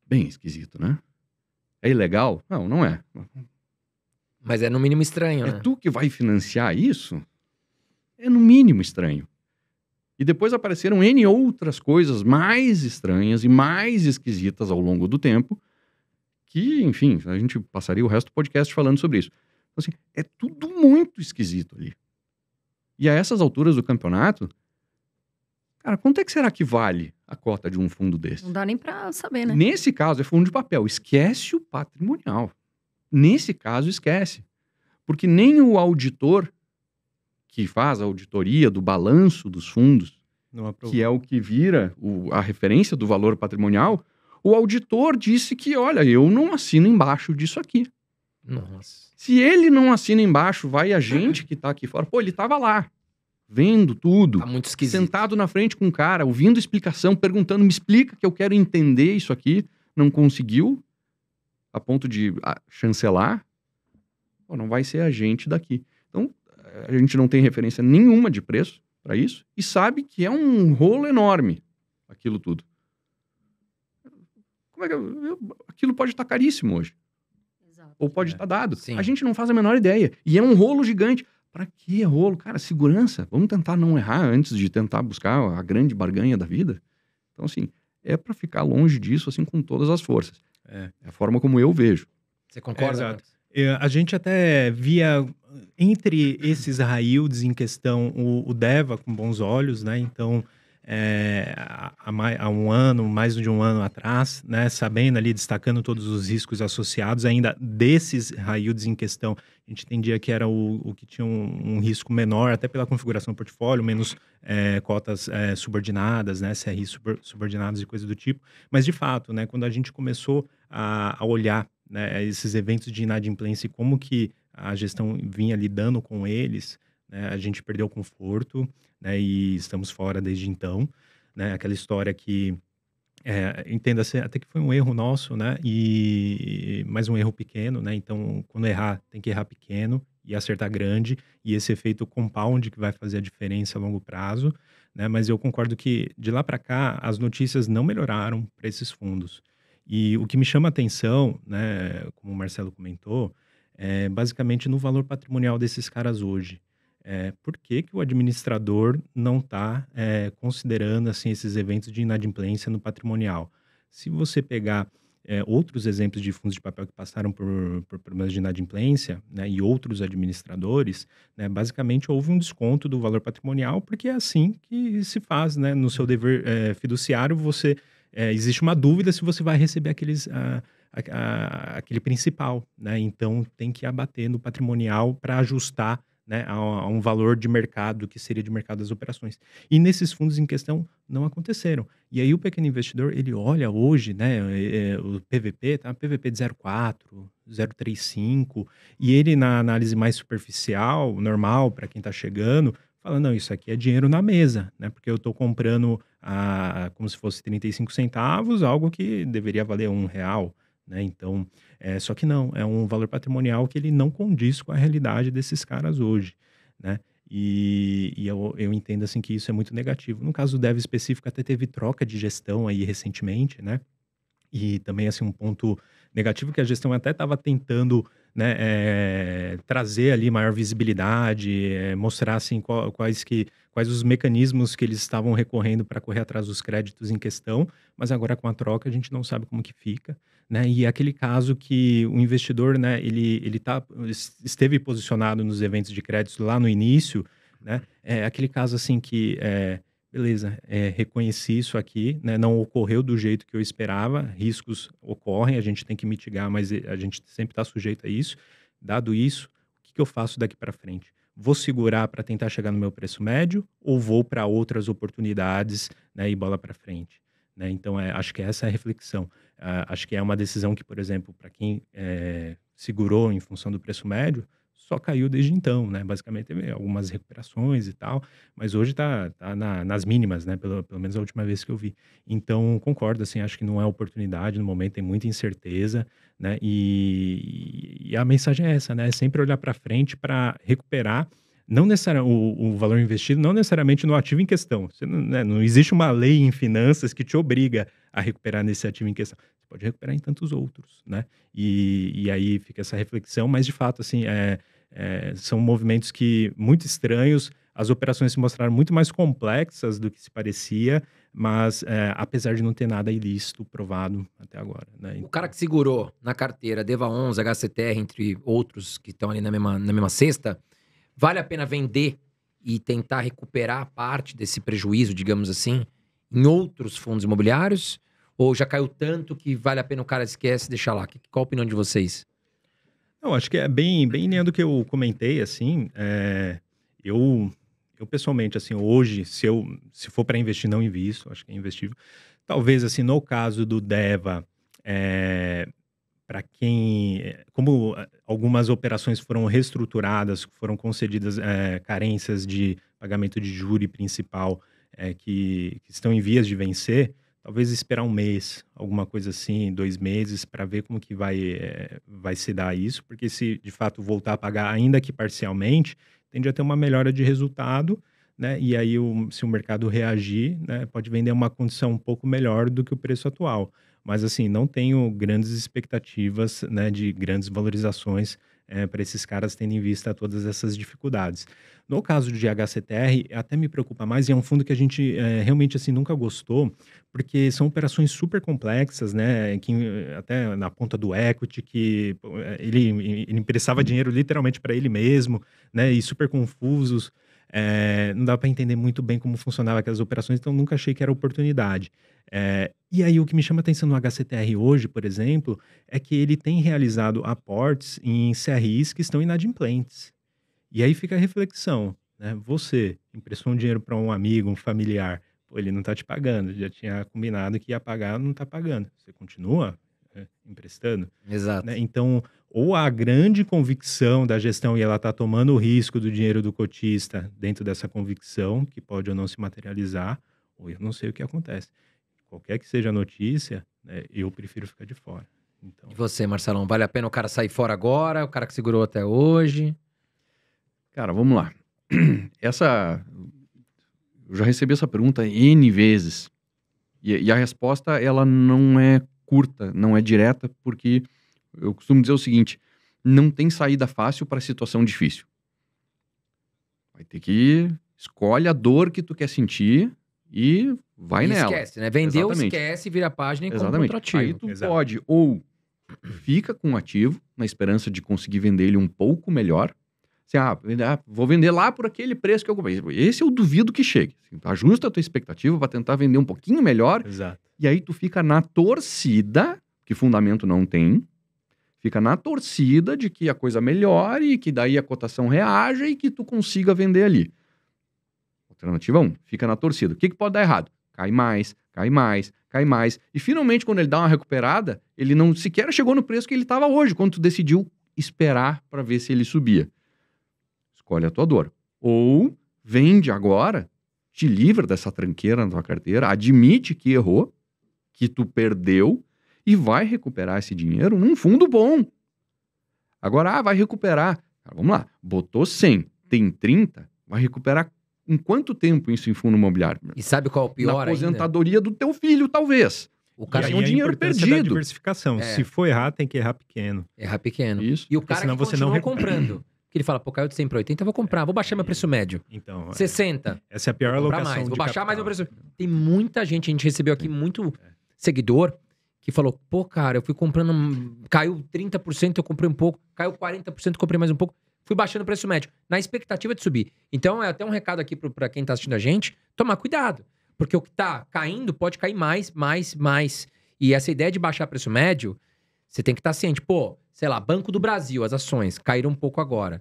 Bem esquisito, né? É ilegal? Não, não é. Mas é no mínimo estranho. É né? tu que vai financiar isso? É no mínimo estranho. E depois apareceram N outras coisas mais estranhas e mais esquisitas ao longo do tempo, que, enfim, a gente passaria o resto do podcast falando sobre isso. Então, assim, é tudo muito esquisito ali. E a essas alturas do campeonato, cara, quanto é que será que vale a cota de um fundo desse? Não dá nem para saber, né? Nesse caso, é fundo de papel. Esquece o patrimonial. Nesse caso, esquece. Porque nem o auditor que faz a auditoria do balanço dos fundos, que é o que vira o, a referência do valor patrimonial, o auditor disse que, olha, eu não assino embaixo disso aqui. Nossa. Se ele não assina embaixo, vai a gente que tá aqui fora. Pô, ele tava lá, vendo tudo. Tá muito esquisito. Sentado na frente com o um cara, ouvindo explicação, perguntando, me explica que eu quero entender isso aqui. Não conseguiu, a ponto de ah, chancelar. Pô, não vai ser a gente daqui. Então, a gente não tem referência nenhuma de preço para isso e sabe que é um rolo enorme aquilo tudo. Como é que eu, eu, aquilo pode estar tá caríssimo hoje ou pode estar é. tá dado. Sim. A gente não faz a menor ideia. E é um rolo gigante. Para que é rolo? Cara, segurança. Vamos tentar não errar antes de tentar buscar a grande barganha da vida. Então, assim, é para ficar longe disso, assim, com todas as forças. É, é a forma como eu vejo. Você concorda? É, é, a gente até via entre esses raildes em questão o, o Deva com bons olhos, né? Então, é, há, há, um ano, mais de um ano atrás, né, sabendo ali, destacando todos os riscos associados, ainda desses raios em questão, a gente entendia que era o, o que tinha um, um, risco menor, até pela configuração do portfólio, menos é, cotas é, subordinadas, né, CRI subordinados e coisas do tipo. Mas, de fato, né, quando a gente começou a, a olhar né, esses eventos de inadimplência e como que a gestão vinha lidando com eles, né, a gente perdeu o conforto, né? E estamos fora desde então, né? Aquela história que é, entenda-se até que foi um erro nosso, né? E mais um erro pequeno, né? Então, quando errar, tem que errar pequeno e acertar grande e esse efeito compound que vai fazer a diferença a longo prazo, né? Mas eu concordo que de lá para cá as notícias não melhoraram para esses fundos. E o que me chama a atenção, né, como o Marcelo comentou, é basicamente no valor patrimonial desses caras hoje. É, por que, que o administrador não está é, considerando assim esses eventos de inadimplência no patrimonial? Se você pegar é, outros exemplos de fundos de papel que passaram por, por problemas de inadimplência né, e outros administradores, né, basicamente houve um desconto do valor patrimonial, porque é assim que se faz, né? No seu dever é, fiduciário, você é, existe uma dúvida se você vai receber aqueles, a, a, a, aquele principal, né? Então tem que abater no patrimonial para ajustar né, a, a, um valor de mercado que seria de mercado das operações. E nesses fundos em questão não aconteceram. E aí o pequeno investidor, ele olha hoje, né, é, é o PVP, tá? PVP de 0,4, 0,35, e ele na análise mais superficial, normal, para quem está chegando, fala, não, isso aqui é dinheiro na mesa, né? Porque eu estou comprando a, como se fosse 35 centavos, algo que deveria valer um real. Né? Então, é, só que não, é um valor patrimonial que ele não condiz com a realidade desses caras hoje, né? E, e eu, eu, entendo assim que isso é muito negativo. No caso do Dev específico, até teve troca de gestão aí recentemente, né? E também assim um ponto negativo que a gestão até estava tentando né, é, trazer ali maior visibilidade, é, mostrar assim qual, quais que quais os mecanismos que eles estavam recorrendo para correr atrás dos créditos em questão, mas agora com a troca a gente não sabe como que fica, né? E é aquele caso que o investidor, né, ele ele tá esteve posicionado nos eventos de crédito lá no início, né? É aquele caso assim que é, beleza, é, reconheci isso aqui, né, não ocorreu do jeito que eu esperava, riscos ocorrem, a gente tem que mitigar, mas a gente sempre está sujeito a isso. Dado isso, o que, que eu faço daqui para frente? Vou segurar para tentar chegar no meu preço médio ou vou para outras oportunidades né, e bola para frente? Né? Então, é, acho que essa é a reflexão. Ah, acho que é uma decisão que, por exemplo, para quem é, segurou em função do preço médio, só caiu desde então, né? Basicamente teve algumas recuperações e tal, mas hoje tá, tá na, nas mínimas, né? Pelo, pelo menos a última vez que eu vi. Então, concordo, assim, acho que não é oportunidade no momento, tem muita incerteza, né? E, e a mensagem é essa, né? É sempre olhar para frente para recuperar não necessariamente o, o, valor investido não necessariamente no ativo em questão. Não, né, não, existe uma lei em finanças que te obriga a recuperar nesse ativo em questão. Você pode recuperar em tantos outros, né? E, e aí fica essa reflexão, mas de fato, assim, é, é, são movimentos que muito estranhos. As operações se mostraram muito mais complexas do que se parecia, mas é, apesar de não ter nada ilícito provado até agora. Né? Então... O cara que segurou na carteira Deva 11, HCTR, entre outros que estão ali na mesma, na mesma cesta, vale a pena vender e tentar recuperar parte desse prejuízo, digamos assim, em outros fundos imobiliários? Ou já caiu tanto que vale a pena o cara esquece e deixar lá? Qual a opinião de vocês? Eu acho que é bem, bem linha do que eu comentei, assim, é, eu, eu pessoalmente, assim, hoje, se eu, se for para investir, não invisto, acho que é investível. Talvez, assim, no caso do DEVA, é, eh, para quem, eh, como algumas operações foram reestruturadas, foram concedidas é, carências de pagamento de júri principal é, que, que, estão em vias de vencer, talvez esperar um mês, alguma coisa assim, dois meses, para ver como que vai, é, vai se dar isso, porque se de fato voltar a pagar, ainda que parcialmente, tende a ter uma melhora de resultado, né? E aí, o, se o mercado reagir, né, pode vender uma condição um pouco melhor do que o preço atual. Mas assim, não tenho grandes expectativas né, de grandes valorizações é, para esses caras, tendo em vista todas essas dificuldades. No caso do GHCTR, até me preocupa mais, e é um fundo que a gente é, realmente assim nunca gostou, porque são operações super complexas, né? Que, até na ponta do equity, que ele, ele emprestava dinheiro literalmente para ele mesmo, né? E super confusos. É, não dá para entender muito bem como funcionava aquelas operações, então nunca achei que era oportunidade. É, e aí o que me chama atenção no HCTR hoje, por exemplo, é que ele tem realizado aportes em CRIs que estão inadimplentes. E aí fica a reflexão, né? Você emprestou um dinheiro para um amigo, um familiar, pô, ele não está te pagando, já tinha combinado que ia pagar, não está pagando. Você continua né, emprestando? Exato. Né? Então, ou a grande convicção da gestão e ela está tomando o risco do dinheiro do cotista dentro dessa convicção, que pode ou não se materializar, ou eu não sei o que acontece qualquer que seja a notícia, né, eu prefiro ficar de fora. Então... E você, Marcelão, vale a pena o cara sair fora agora? O cara que segurou até hoje? Cara, vamos lá. Essa. Eu já recebi essa pergunta N vezes. E, e a resposta, ela não é curta, não é direta, porque eu costumo dizer o seguinte: não tem saída fácil para situação difícil. Vai ter que. Escolhe a dor que tu quer sentir e vai e nela. Esquece, né? Vendeu, Exatamente. esquece, vira a página e Exatamente. compra outro ativo. Aí tu Exato. pode ou fica com o ativo na esperança de conseguir vender ele um pouco melhor. Assim, ah, ah vou vender lá por aquele preço que eu comprei. Esse eu duvido que chegue. Assim, ajusta a tua expectativa para tentar vender um pouquinho melhor. Exato. E aí tu fica na torcida, que fundamento não tem, fica na torcida de que a coisa melhore, e que daí a cotação reaja e que tu consiga vender ali. Alternativa 1, um, fica na torcida. O que, que pode dar errado? cai mais, cai mais, cai mais. E finalmente, quando ele dá uma recuperada, ele não sequer chegou no preço que ele estava hoje, quando tu decidiu esperar para ver se ele subia. Escolhe a tua dor. Ou vende agora, te livra dessa tranqueira na tua carteira, admite que errou, que tu perdeu e vai recuperar esse dinheiro num fundo bom. Agora, ah, vai recuperar. Ah, vamos lá, botou 100, tem 30, vai recuperar em quanto tempo isso em fundo imobiliário? E sabe qual é o pior Na aposentadoria ainda? do teu filho, talvez. O cara tem é um é dinheiro perdido. diversificação. É. Se for errar, tem que errar pequeno. Errar pequeno. Isso. E o cara senão que você não comprando. que ele fala, pô, caiu de 100 para 80, eu vou comprar, vou baixar meu preço médio. Então, 60. É. Essa é a pior alocação. Mais, vou baixar capital. mais meu preço. Tem muita gente, a gente recebeu aqui muito é. seguidor que falou, pô, cara, eu fui comprando, caiu 30%, eu comprei um pouco, caiu 40%, eu comprei mais um pouco fui baixando o preço médio, na expectativa de subir. Então, é até um recado aqui para quem está assistindo a gente, tomar cuidado. Porque o que está caindo pode cair mais, mais, mais. E essa ideia de baixar preço médio, você tem que estar tá ciente. Pô, sei lá, Banco do Brasil, as ações caíram um pouco agora.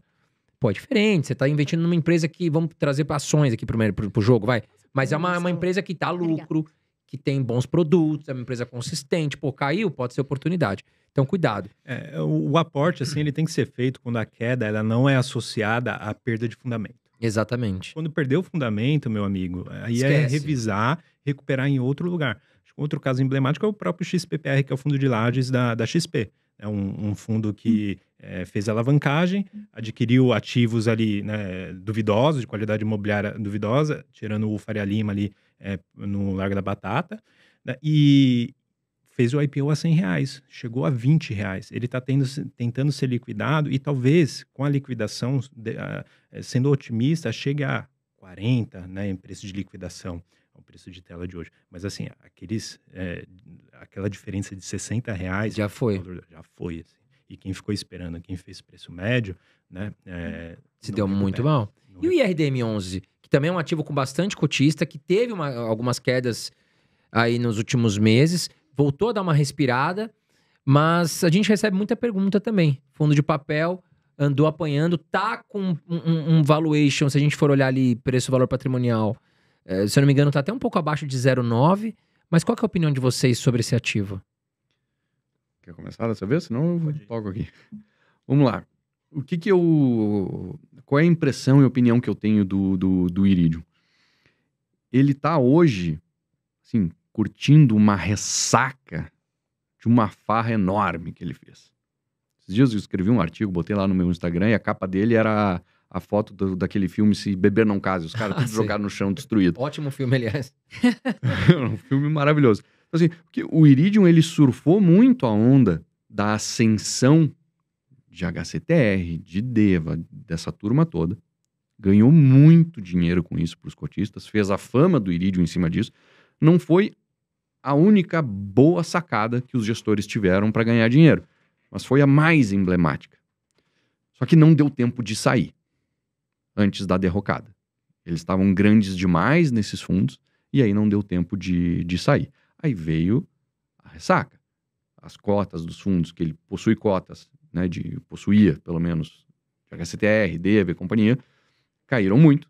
Pô, é diferente. Você está investindo numa empresa que, vamos trazer ações aqui primeiro para o jogo, vai. Mas é uma, uma empresa que dá tá lucro, que tem bons produtos, é uma empresa consistente. Pô, caiu, pode ser oportunidade. Então, cuidado. É, o, o, aporte, assim, ele tem que ser feito quando a queda ela não é associada à perda de fundamento. Exatamente. Quando perdeu o fundamento, meu amigo, aí é Esquece. é revisar, recuperar em outro lugar. Outro caso emblemático é o próprio XPPR, que é o fundo de lajes da, da XP. É um, um fundo que é, fez alavancagem, adquiriu ativos ali né, duvidosos, de qualidade imobiliária duvidosa, tirando o Faria Lima ali é, no Largo da Batata. Né, e, fez o IPO a 100 reais, chegou a 20 reais. Ele está tentando ser liquidado e talvez com a liquidação, de, eh, sendo otimista, chegue a 40 né, em preço de liquidação, o preço de tela de hoje. Mas assim, aqueles, é, aquela diferença de 60 reais... Já foi. Valor, já foi, assim. E quem ficou esperando, quem fez preço médio, né? É, Se deu muito mal. E o IRDM 11, que também é um ativo com bastante cotista, que teve uma, algumas quedas aí nos últimos meses voltou a dar uma respirada, mas a gente recebe muita pergunta também. Fundo de papel andou apanhando, tá com um, um, um valuation, se a gente for olhar ali preço-valor patrimonial, é, se eu não me engano, tá até um pouco abaixo de 0,9. Mas qual é a opinião de vocês sobre esse ativo? Quer começar dessa vez? Senão eu toco aqui. Vamos lá. O que que eu... Qual é a impressão e opinião que eu tenho do, do, do Iridium? Ele tá hoje, assim, curtindo uma ressaca de uma farra enorme que ele fez. Esses dias eu escrevi um artigo, botei lá no meu Instagram e a capa dele era a foto do, daquele filme Se Beber Não Case, os caras ah, tudo jogaram no chão, destruído. Ótimo filme, aliás. um filme maravilhoso. Então, assim, porque o Iridium, ele surfou muito a onda da ascensão de HCTR, de Deva, dessa turma toda. Ganhou muito dinheiro com isso para os cotistas, fez a fama do Iridium em cima disso. Não foi a única boa sacada que os gestores tiveram para ganhar dinheiro, mas foi a mais emblemática. Só que não deu tempo de sair antes da derrocada. Eles estavam grandes demais nesses fundos e aí não deu tempo de, de sair. Aí veio a ressaca. As cotas dos fundos, que ele possui cotas, né, de, possuía pelo menos de HCTR, DEV, companhia, caíram muito.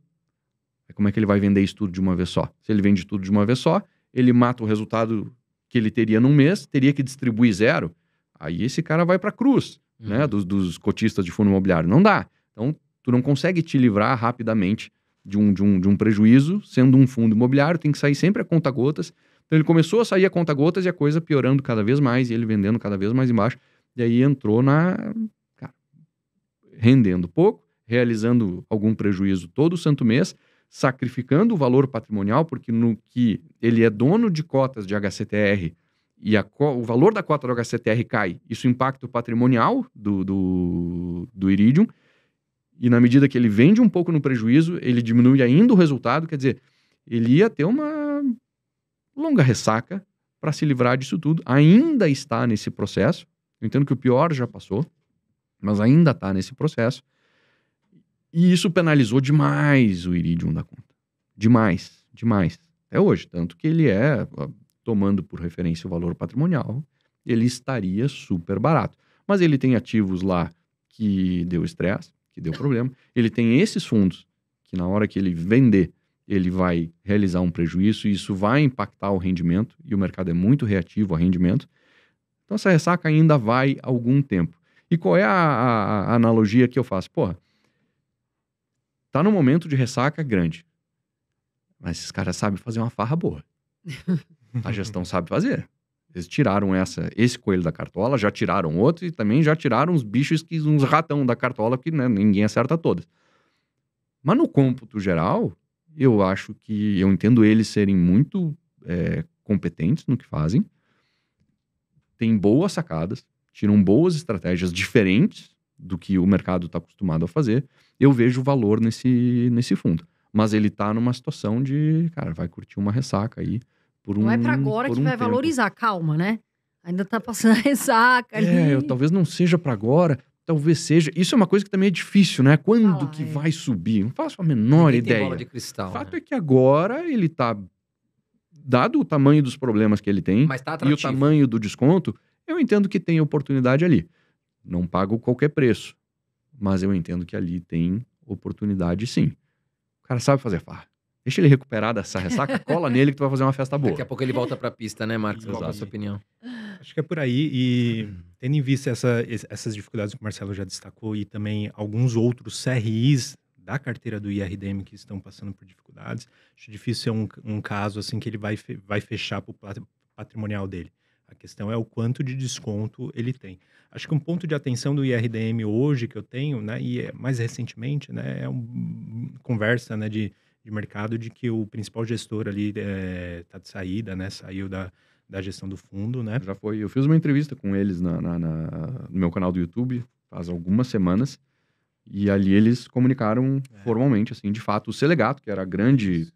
como é que ele vai vender isso tudo de uma vez só? Se ele vende tudo de uma vez só, ele mata o resultado que ele teria num mês, teria que distribuir zero, aí esse cara vai para a cruz, né, uhum. né, dos, dos, cotistas de fundo imobiliário. Não dá. Então, tu não consegue te livrar rapidamente de um, de um, de um prejuízo, sendo um fundo imobiliário, tem que sair sempre a conta gotas. Então, ele começou a sair a conta gotas e a coisa piorando cada vez mais, e ele vendendo cada vez mais embaixo. E aí entrou na. Cara, rendendo pouco, realizando algum prejuízo todo santo mês, sacrificando o valor patrimonial, porque no que ele é dono de cotas de HCTR e a, o valor da cota do HCTR cai, isso impacta o patrimonial do, do, do Iridium, e na medida que ele vende um pouco no prejuízo, ele diminui ainda o resultado, quer dizer, ele ia ter uma longa ressaca para se livrar disso tudo, ainda está nesse processo, eu entendo que o pior já passou, mas ainda está nesse processo, e isso penalizou demais o Iridium da conta. Demais, demais. Até hoje. Tanto que ele é, tomando por referência o valor patrimonial, ele estaria super barato. Mas ele tem ativos lá que deu estresse, que deu problema. Ele tem esses fundos que, na hora que ele vender, ele vai realizar um prejuízo e isso vai impactar o rendimento. E o mercado é muito reativo a rendimento. Então, essa ressaca ainda vai algum tempo. E qual é a, a, a analogia que eu faço? Porra tá num momento de ressaca grande. Mas esses caras sabem fazer uma farra boa. A gestão sabe fazer. Eles tiraram essa, esse coelho da cartola, já tiraram outro e também já tiraram uns bichos, que, uns ratão da cartola que né, ninguém acerta todas. Mas no cômputo geral, eu acho que eu entendo eles serem muito é, competentes no que fazem, tem boas sacadas, tiram boas estratégias diferentes do que o mercado está acostumado a fazer eu vejo valor nesse, nesse fundo. Mas ele tá numa situação de, cara, vai curtir uma ressaca aí por um. Não é para agora que um vai tempo. valorizar, calma, né? Ainda tá passando a ressaca é, ali. É, eu, talvez não seja para agora, talvez seja. Isso é uma coisa que também é difícil, né? Quando ah, que é. vai subir? Não faço a menor Ninguém ideia. Tem bola de cristal, o fato né? é que agora ele tá dado o tamanho dos problemas que ele tem tá e o tamanho do desconto, eu entendo que tem oportunidade ali. Não pago qualquer preço. Mas eu entendo que ali tem oportunidade sim. O cara sabe fazer farra. Deixa ele recuperar dessa ressaca, cola nele que tu vai fazer uma festa boa. Daqui a pouco ele volta pra pista, né, Marcos? Exato. Qual é a sua opinião? Acho que é por aí. E tendo em vista essa, essas dificuldades que o Marcelo já destacou e também alguns outros CRIs da carteira do IRDM que estão passando por dificuldades, acho difícil ser um, um caso assim que ele vai, vai fechar pro patrimonial dele. A questão é o quanto de desconto ele tem. Acho que um ponto de atenção do IRDM hoje que eu tenho, né, e é mais recentemente, né, é uma conversa né, de, de mercado de que o principal gestor ali está eh, é, de saída, né, saiu da, da gestão do fundo, né? Já foi. Eu fiz uma entrevista com eles na, na, na, no meu canal do YouTube faz algumas semanas e ali eles comunicaram é. formalmente, assim, de fato, o Selegato, que era a grande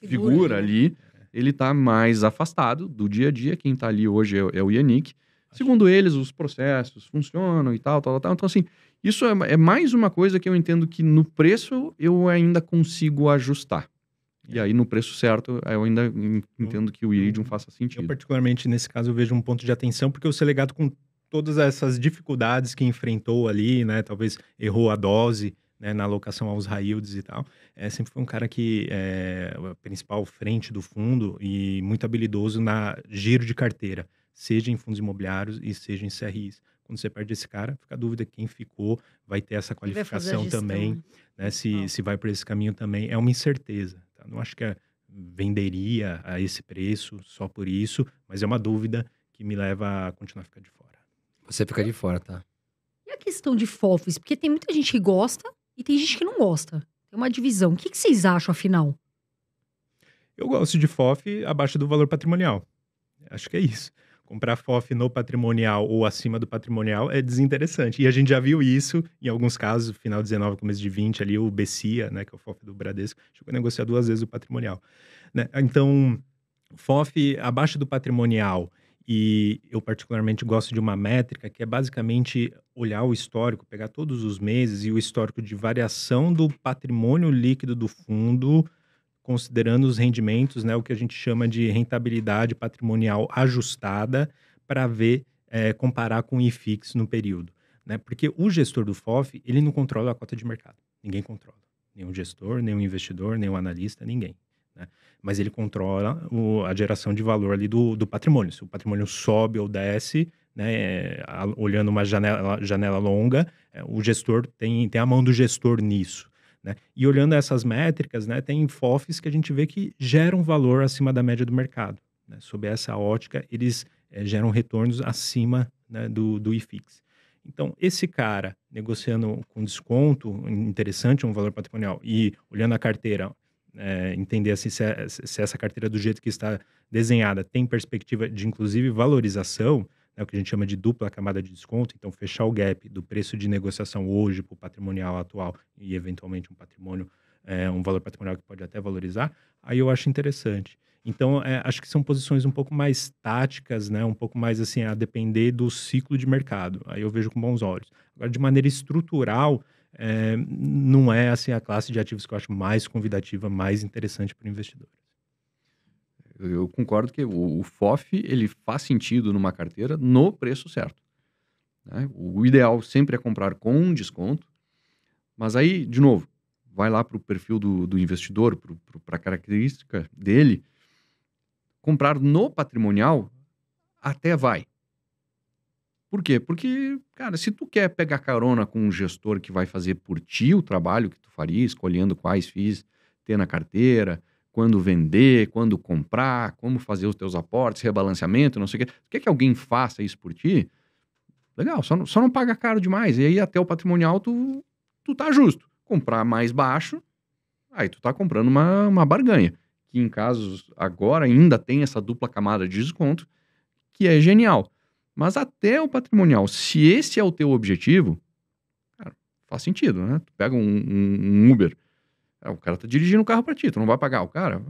figura, figura ali. É ele está mais afastado do dia a dia. Quem está ali hoje é, é o Yannick. Acho Segundo eles, os processos funcionam e tal, tal, tal. Então, assim, isso é, é, mais uma coisa que eu entendo que no preço eu ainda consigo ajustar. E é. aí, no preço certo, eu ainda entendo que o Iridium uhum. faça sentido. Eu, particularmente, nesse caso, eu vejo um ponto de atenção, porque o Selegato, com todas essas dificuldades que enfrentou ali, né? Talvez errou a dose, né, na alocação aos raildes e tal. É, sempre foi um cara que é a principal frente do fundo e muito habilidoso na giro de carteira, seja em fundos imobiliários e seja em CRIs. Quando você perde esse cara, fica a dúvida quem ficou, vai ter essa qualificação também, né, né se, se vai por esse caminho também. É uma incerteza. Tá? Não acho que é, venderia a esse preço só por isso, mas é uma dúvida que me leva a continuar a ficar de fora. Você fica de fora, tá? E a questão de FOFs? Porque tem muita gente que gosta, e tem gente que não gosta. Tem uma divisão. O que, que vocês acham, afinal? Eu gosto de FOF abaixo do valor patrimonial. Acho que é isso. Comprar FOF no patrimonial ou acima do patrimonial é desinteressante. E a gente já viu isso em alguns casos, final 19, começo de 20, ali o Bessia, né, que é o FOF do Bradesco, chegou a negociar duas vezes o patrimonial. Né? Então, FOF abaixo do patrimonial e eu particularmente gosto de uma métrica que é basicamente olhar o histórico, pegar todos os meses e o histórico de variação do patrimônio líquido do fundo, considerando os rendimentos, né, o que a gente chama de rentabilidade patrimonial ajustada, para ver, é, comparar com o IFIX no período. Né? Porque o gestor do FOF, ele não controla a cota de mercado. Ninguém controla. Nenhum gestor, nenhum investidor, nenhum analista, ninguém. Né? Mas ele controla o, a geração de valor ali do, do patrimônio. Se o patrimônio sobe ou desce, né, é, a, olhando uma janela, janela longa, é, o gestor tem, tem a mão do gestor nisso. Né? E olhando essas métricas, né, tem FOFs que a gente vê que geram valor acima da média do mercado. Né? Sob essa ótica, eles é, geram retornos acima né, do, do IFIX. Então, esse cara negociando com desconto interessante, um valor patrimonial, e olhando a carteira, é, entender assim, se, é, se, essa carteira, é do jeito que está desenhada, tem perspectiva de, inclusive, valorização, né, o que a gente chama de dupla camada de desconto, então fechar o gap do preço de negociação hoje para o patrimonial atual e, eventualmente, um patrimônio, é, um valor patrimonial que pode até valorizar, aí eu acho interessante. Então, é, acho que são posições um pouco mais táticas, né? um pouco mais assim, a depender do ciclo de mercado. Aí eu vejo com bons olhos. Agora, de maneira estrutural, é, não é assim a classe de ativos que eu acho mais convidativa, mais interessante para o investidor. Eu concordo que o, o, FOF ele faz sentido numa carteira no preço certo. Né? O ideal sempre é comprar com desconto, mas aí, de novo, vai lá para o perfil do, do investidor, para a característica dele. Comprar no patrimonial até vai. Por quê? Porque, cara, se tu quer pegar carona com um gestor que vai fazer por ti o trabalho que tu faria, escolhendo quais FIIs ter na carteira, quando vender, quando comprar, como fazer os teus aportes, rebalanceamento, não sei o quê. Quer que alguém faça isso por ti? Legal, só não, só não paga caro demais. E aí até o patrimonial tu, tu tá justo. Comprar mais baixo, aí tu tá comprando uma, uma barganha. Que em casos agora ainda tem essa dupla camada de desconto, que é genial. Mas até o patrimonial, se esse é o teu objetivo, cara, faz sentido, né? Tu pega um, um, um Uber, é, o cara tá dirigindo o carro para ti, tu não vai pagar o cara,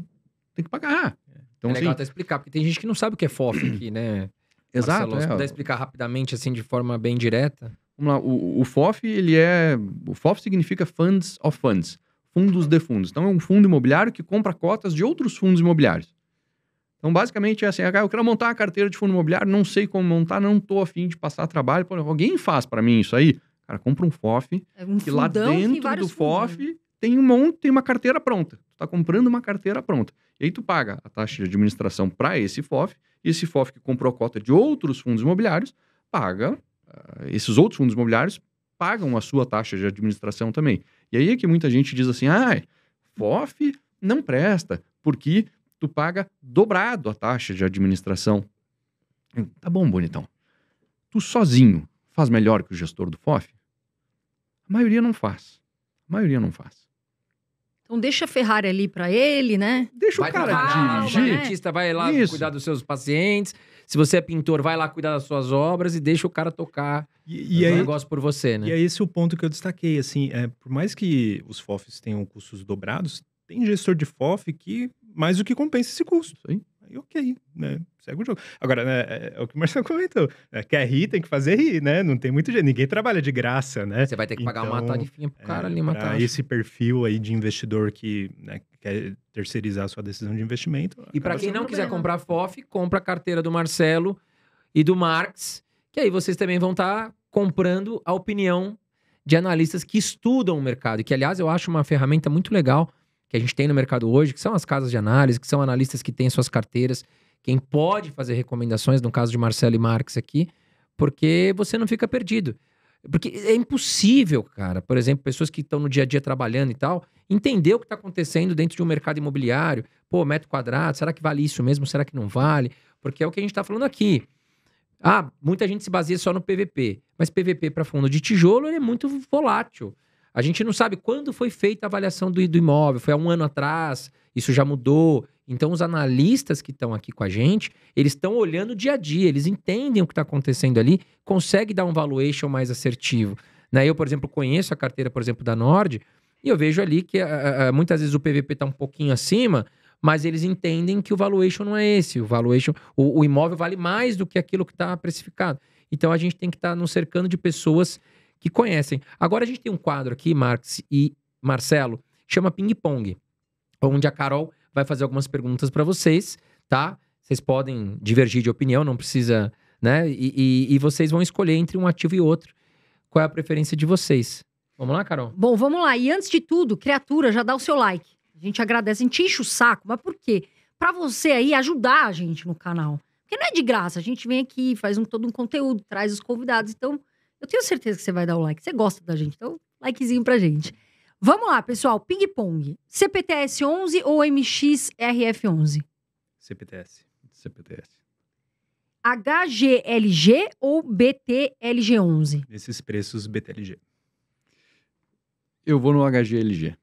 tem que pagar. Então, é assim, legal assim, até explicar, porque tem gente que não sabe o que é FOF aqui, né? Exato. Se é, puder explicar rapidamente, assim, de forma bem direta. Vamos lá, o, o FOF, ele é... O FOF significa Funds of Funds, fundos de fundos. Então, é um fundo imobiliário que compra cotas de outros fundos imobiliários. Então, basicamente, é assim, ah, eu quero montar uma carteira de fundo imobiliário, não sei como montar, não estou afim de passar trabalho. Pô, alguém faz para mim isso aí? Cara, compra um FOF, é um que lá dentro do FOF tem um monte, tem uma carteira pronta. Tu está comprando uma carteira pronta. E aí tu paga a taxa de administração para esse FOF, e esse FOF que comprou cota de outros fundos imobiliários, paga, uh, esses outros fundos imobiliários pagam a sua taxa de administração também. E aí é que muita gente diz assim, ah, FOF não presta, porque tu paga dobrado a taxa de administração. Tá bom, bonitão. Tu sozinho faz melhor que o gestor do FOF? A maioria não faz. A maioria não faz. Então deixa a Ferrari ali para ele, né? Deixa vai o cara calma, dirigir. Né? artista vai lá Isso. cuidar dos seus pacientes. Se você é pintor, vai lá cuidar das suas obras e deixa o cara tocar e, e aí, negócio por você, né? E é esse o ponto que eu destaquei, assim, é, por mais que os FOFs tenham custos dobrados, tem gestor de FOF que mais do que compensa esse custo. Aí, ok, né? Segue o jogo. Agora, né, é, é o que o Marcelo comentou. Né? Quer rir, tem que fazer rir, né? Não tem muito jeito. Ninguém trabalha de graça, né? Você vai ter que então, pagar uma então, tarifinha pro é, cara é, ali, matar esse perfil aí de investidor que né, quer terceirizar a sua decisão de investimento. E para quem não quiser comprar FOF, compra a carteira do Marcelo e do Marx, que aí vocês também vão estar tá comprando a opinião de analistas que estudam o mercado. Que, aliás, eu acho uma ferramenta muito legal que a gente tem no mercado hoje, que são as casas de análise, que são analistas que têm suas carteiras, quem pode fazer recomendações, no caso de Marcelo e Marx aqui, porque você não fica perdido. Porque é impossível, cara, por exemplo, pessoas que estão no dia a dia trabalhando e tal, entender o que está acontecendo dentro de um mercado imobiliário. Pô, metro quadrado, será que vale isso mesmo? Será que não vale? Porque é o que a gente está falando aqui. Ah, muita gente se baseia só no PVP, mas PVP para fundo de tijolo é muito volátil. A gente não sabe quando foi feita a avaliação do, do imóvel, foi há um ano atrás, isso já mudou. Então, os analistas que estão aqui com a gente, eles estão olhando o dia a dia, eles entendem o que está acontecendo ali, conseguem dar um valuation mais assertivo. Né? Eu, por exemplo, conheço a carteira, por exemplo, da Nord, e eu vejo ali que a, ah, a, ah, ah, muitas vezes o PVP está um pouquinho acima, mas eles entendem que o valuation não é esse. O valuation, o, o imóvel vale mais do que aquilo que está precificado. Então, a gente tem que estar tá nos cercando de pessoas que conhecem. Agora a gente tem um quadro aqui, Marx e Marcelo, chama Ping Pong, onde a Carol vai fazer algumas perguntas para vocês, tá? Vocês podem divergir de opinião, não precisa, né? E, e, e vocês vão escolher entre um ativo e outro qual é a preferência de vocês. Vamos lá, Carol? Bom, vamos lá. E antes de tudo, criatura, já dá o seu like. A gente agradece, a gente enche o saco. Mas por quê? Pra você aí ajudar a gente no canal. Porque não é de graça. A gente vem aqui, faz um, todo um conteúdo, traz os convidados. Então, eu tenho certeza que você vai dar o like. Você gosta da gente, então likezinho pra gente. Vamos lá, pessoal. Ping-pong. CPTS 11 ou MXRF 11? CPTS. CPTS. HGLG ou BTLG 11? Nesses preços, BTLG. Eu vou no HGLG.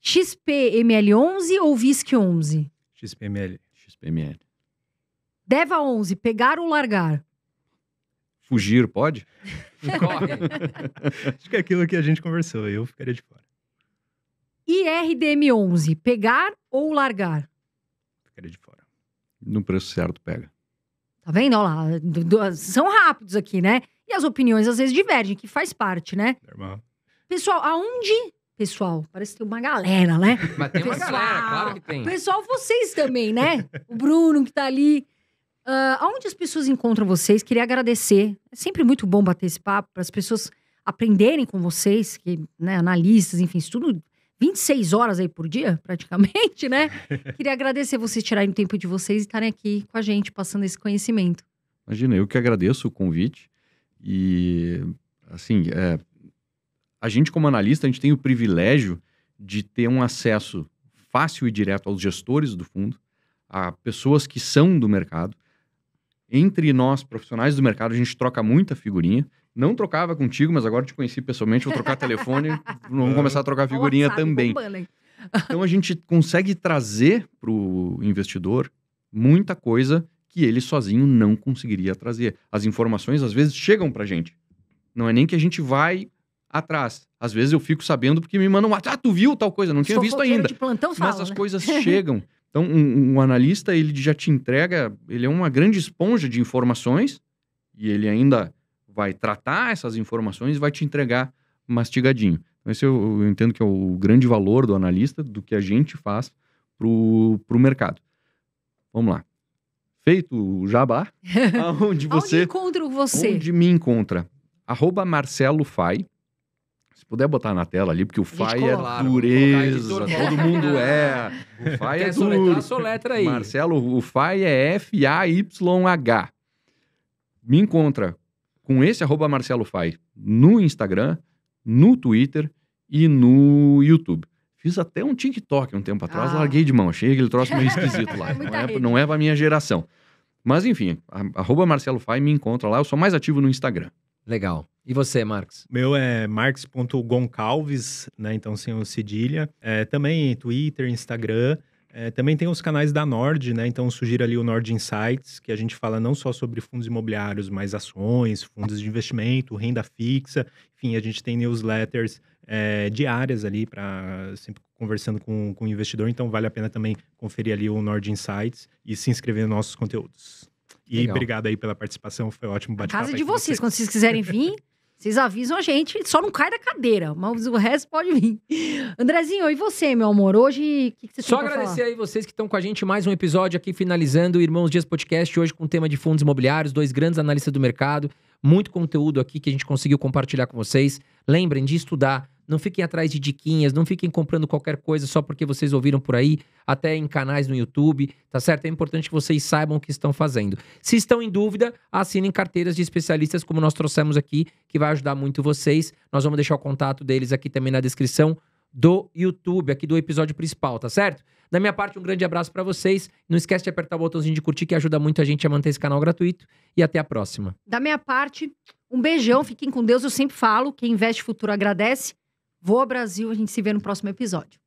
XPML 11 ou VISC 11? XPML. XPML. Deva 11, pegar ou largar? Fugir pode? Corre. Acho que é aquilo que a gente conversou, eu ficaria de fora. IRDM11, pegar ou largar? Ficaria de fora. No preço certo, pega. Tá vendo? Olha lá, são rápidos aqui, né? E as opiniões às vezes divergem, que faz parte, né? Normal. Pessoal, aonde Pessoal, parece que tem uma galera, né? Mas tem pessoal, uma galera, claro que tem. Pessoal, vocês também, né? O Bruno que tá ali. Uh, aonde as pessoas encontram vocês? Queria agradecer. É sempre muito bom bater esse papo para as pessoas aprenderem com vocês, que, né, analistas, enfim, estudo 26 horas aí por dia, praticamente, né? Queria agradecer vocês tirarem o tempo de vocês e estarem aqui com a gente, passando esse conhecimento. Imagina, eu que agradeço o convite. E, assim, é, a gente, como analista, a gente tem o privilégio de ter um acesso fácil e direto aos gestores do fundo, a pessoas que são do mercado. Entre nós, profissionais do mercado, a gente troca muita figurinha. Não trocava contigo, mas agora te conheci pessoalmente, vou trocar telefone, vamos começar a trocar figurinha WhatsApp também. então a gente consegue trazer para o investidor muita coisa que ele sozinho não conseguiria trazer. As informações às vezes chegam para gente. Não é nem que a gente vai atrás. Às vezes eu fico sabendo porque me mandam, ah, tu viu tal coisa, não tinha Sou visto ainda. Plantão, Mas as né? coisas chegam Então, um, um, analista, ele já te entrega, ele é uma grande esponja de informações e ele ainda vai tratar essas informações e vai te entregar mastigadinho. Então, esse eu, eu entendo que é o grande valor do analista, do que a gente faz para o mercado. Vamos lá. Feito o jabá, aonde você... onde encontro você? Onde me encontra. Arroba Marcelo Fai, se puder botar na tela ali, porque o FAI é dureza, editor. todo mundo é. O FAI é duro. soletra aí. Marcelo, o FAI é F-A-Y-H. Me encontra com esse arroba Marcelo Fai no Instagram, no Twitter e no YouTube. Fiz até um TikTok um tempo atrás, Ah. larguei de mão, achei aquele troço meio esquisito lá. não, é, não é pra minha geração. Mas enfim, arroba Marcelo Fai me encontra lá, eu sou mais ativo no Instagram. Legal. E você, Marcos? Meu é marcos.goncalves, né? Então, sem o cedilha. É, também Twitter, Instagram. É, também tem os canais da Nord, né? Então, sugiro ali o Nord Insights, que a gente fala não só sobre fundos imobiliários, mas ações, fundos de investimento, renda fixa. Enfim, a gente tem newsletters é, diárias ali para sempre conversando com, com o investidor. Então, vale a pena também conferir ali o Nord Insights e se inscrever nos nossos conteúdos. E Legal. obrigado aí pela participação, foi ótimo bate-papo. Casa de vocês. vocês, quando vocês quiserem vir. Vocês avisam a gente, só não cai da cadeira, mas o resto pode vir. Andrezinho, e você, meu amor? Hoje, o que, que você Só agradecer falar? aí vocês que estão com a gente, mais um episódio aqui finalizando o Irmãos Dias Podcast, hoje com o tema de fundos imobiliários, dois grandes analistas do mercado, muito conteúdo aqui que a gente conseguiu compartilhar com vocês. Lembrem de estudar não fiquem atrás de diquinhas, não fiquem comprando qualquer coisa só porque vocês ouviram por aí, até em canais no YouTube, tá certo? É importante que vocês saibam o que estão fazendo. Se estão em dúvida, assinem carteiras de especialistas, como nós trouxemos aqui, que vai ajudar muito vocês. Nós vamos deixar o contato deles aqui também na descrição do YouTube, aqui do episódio principal, tá certo? Da minha parte, um grande abraço para vocês. Não esquece de apertar o botãozinho de curtir, que ajuda muito a gente a manter esse canal gratuito. E até a próxima. Da minha parte, um beijão, fiquem com Deus. Eu sempre falo, quem investe futuro agradece. Voa Brasil, a gente se vê no próximo episódio.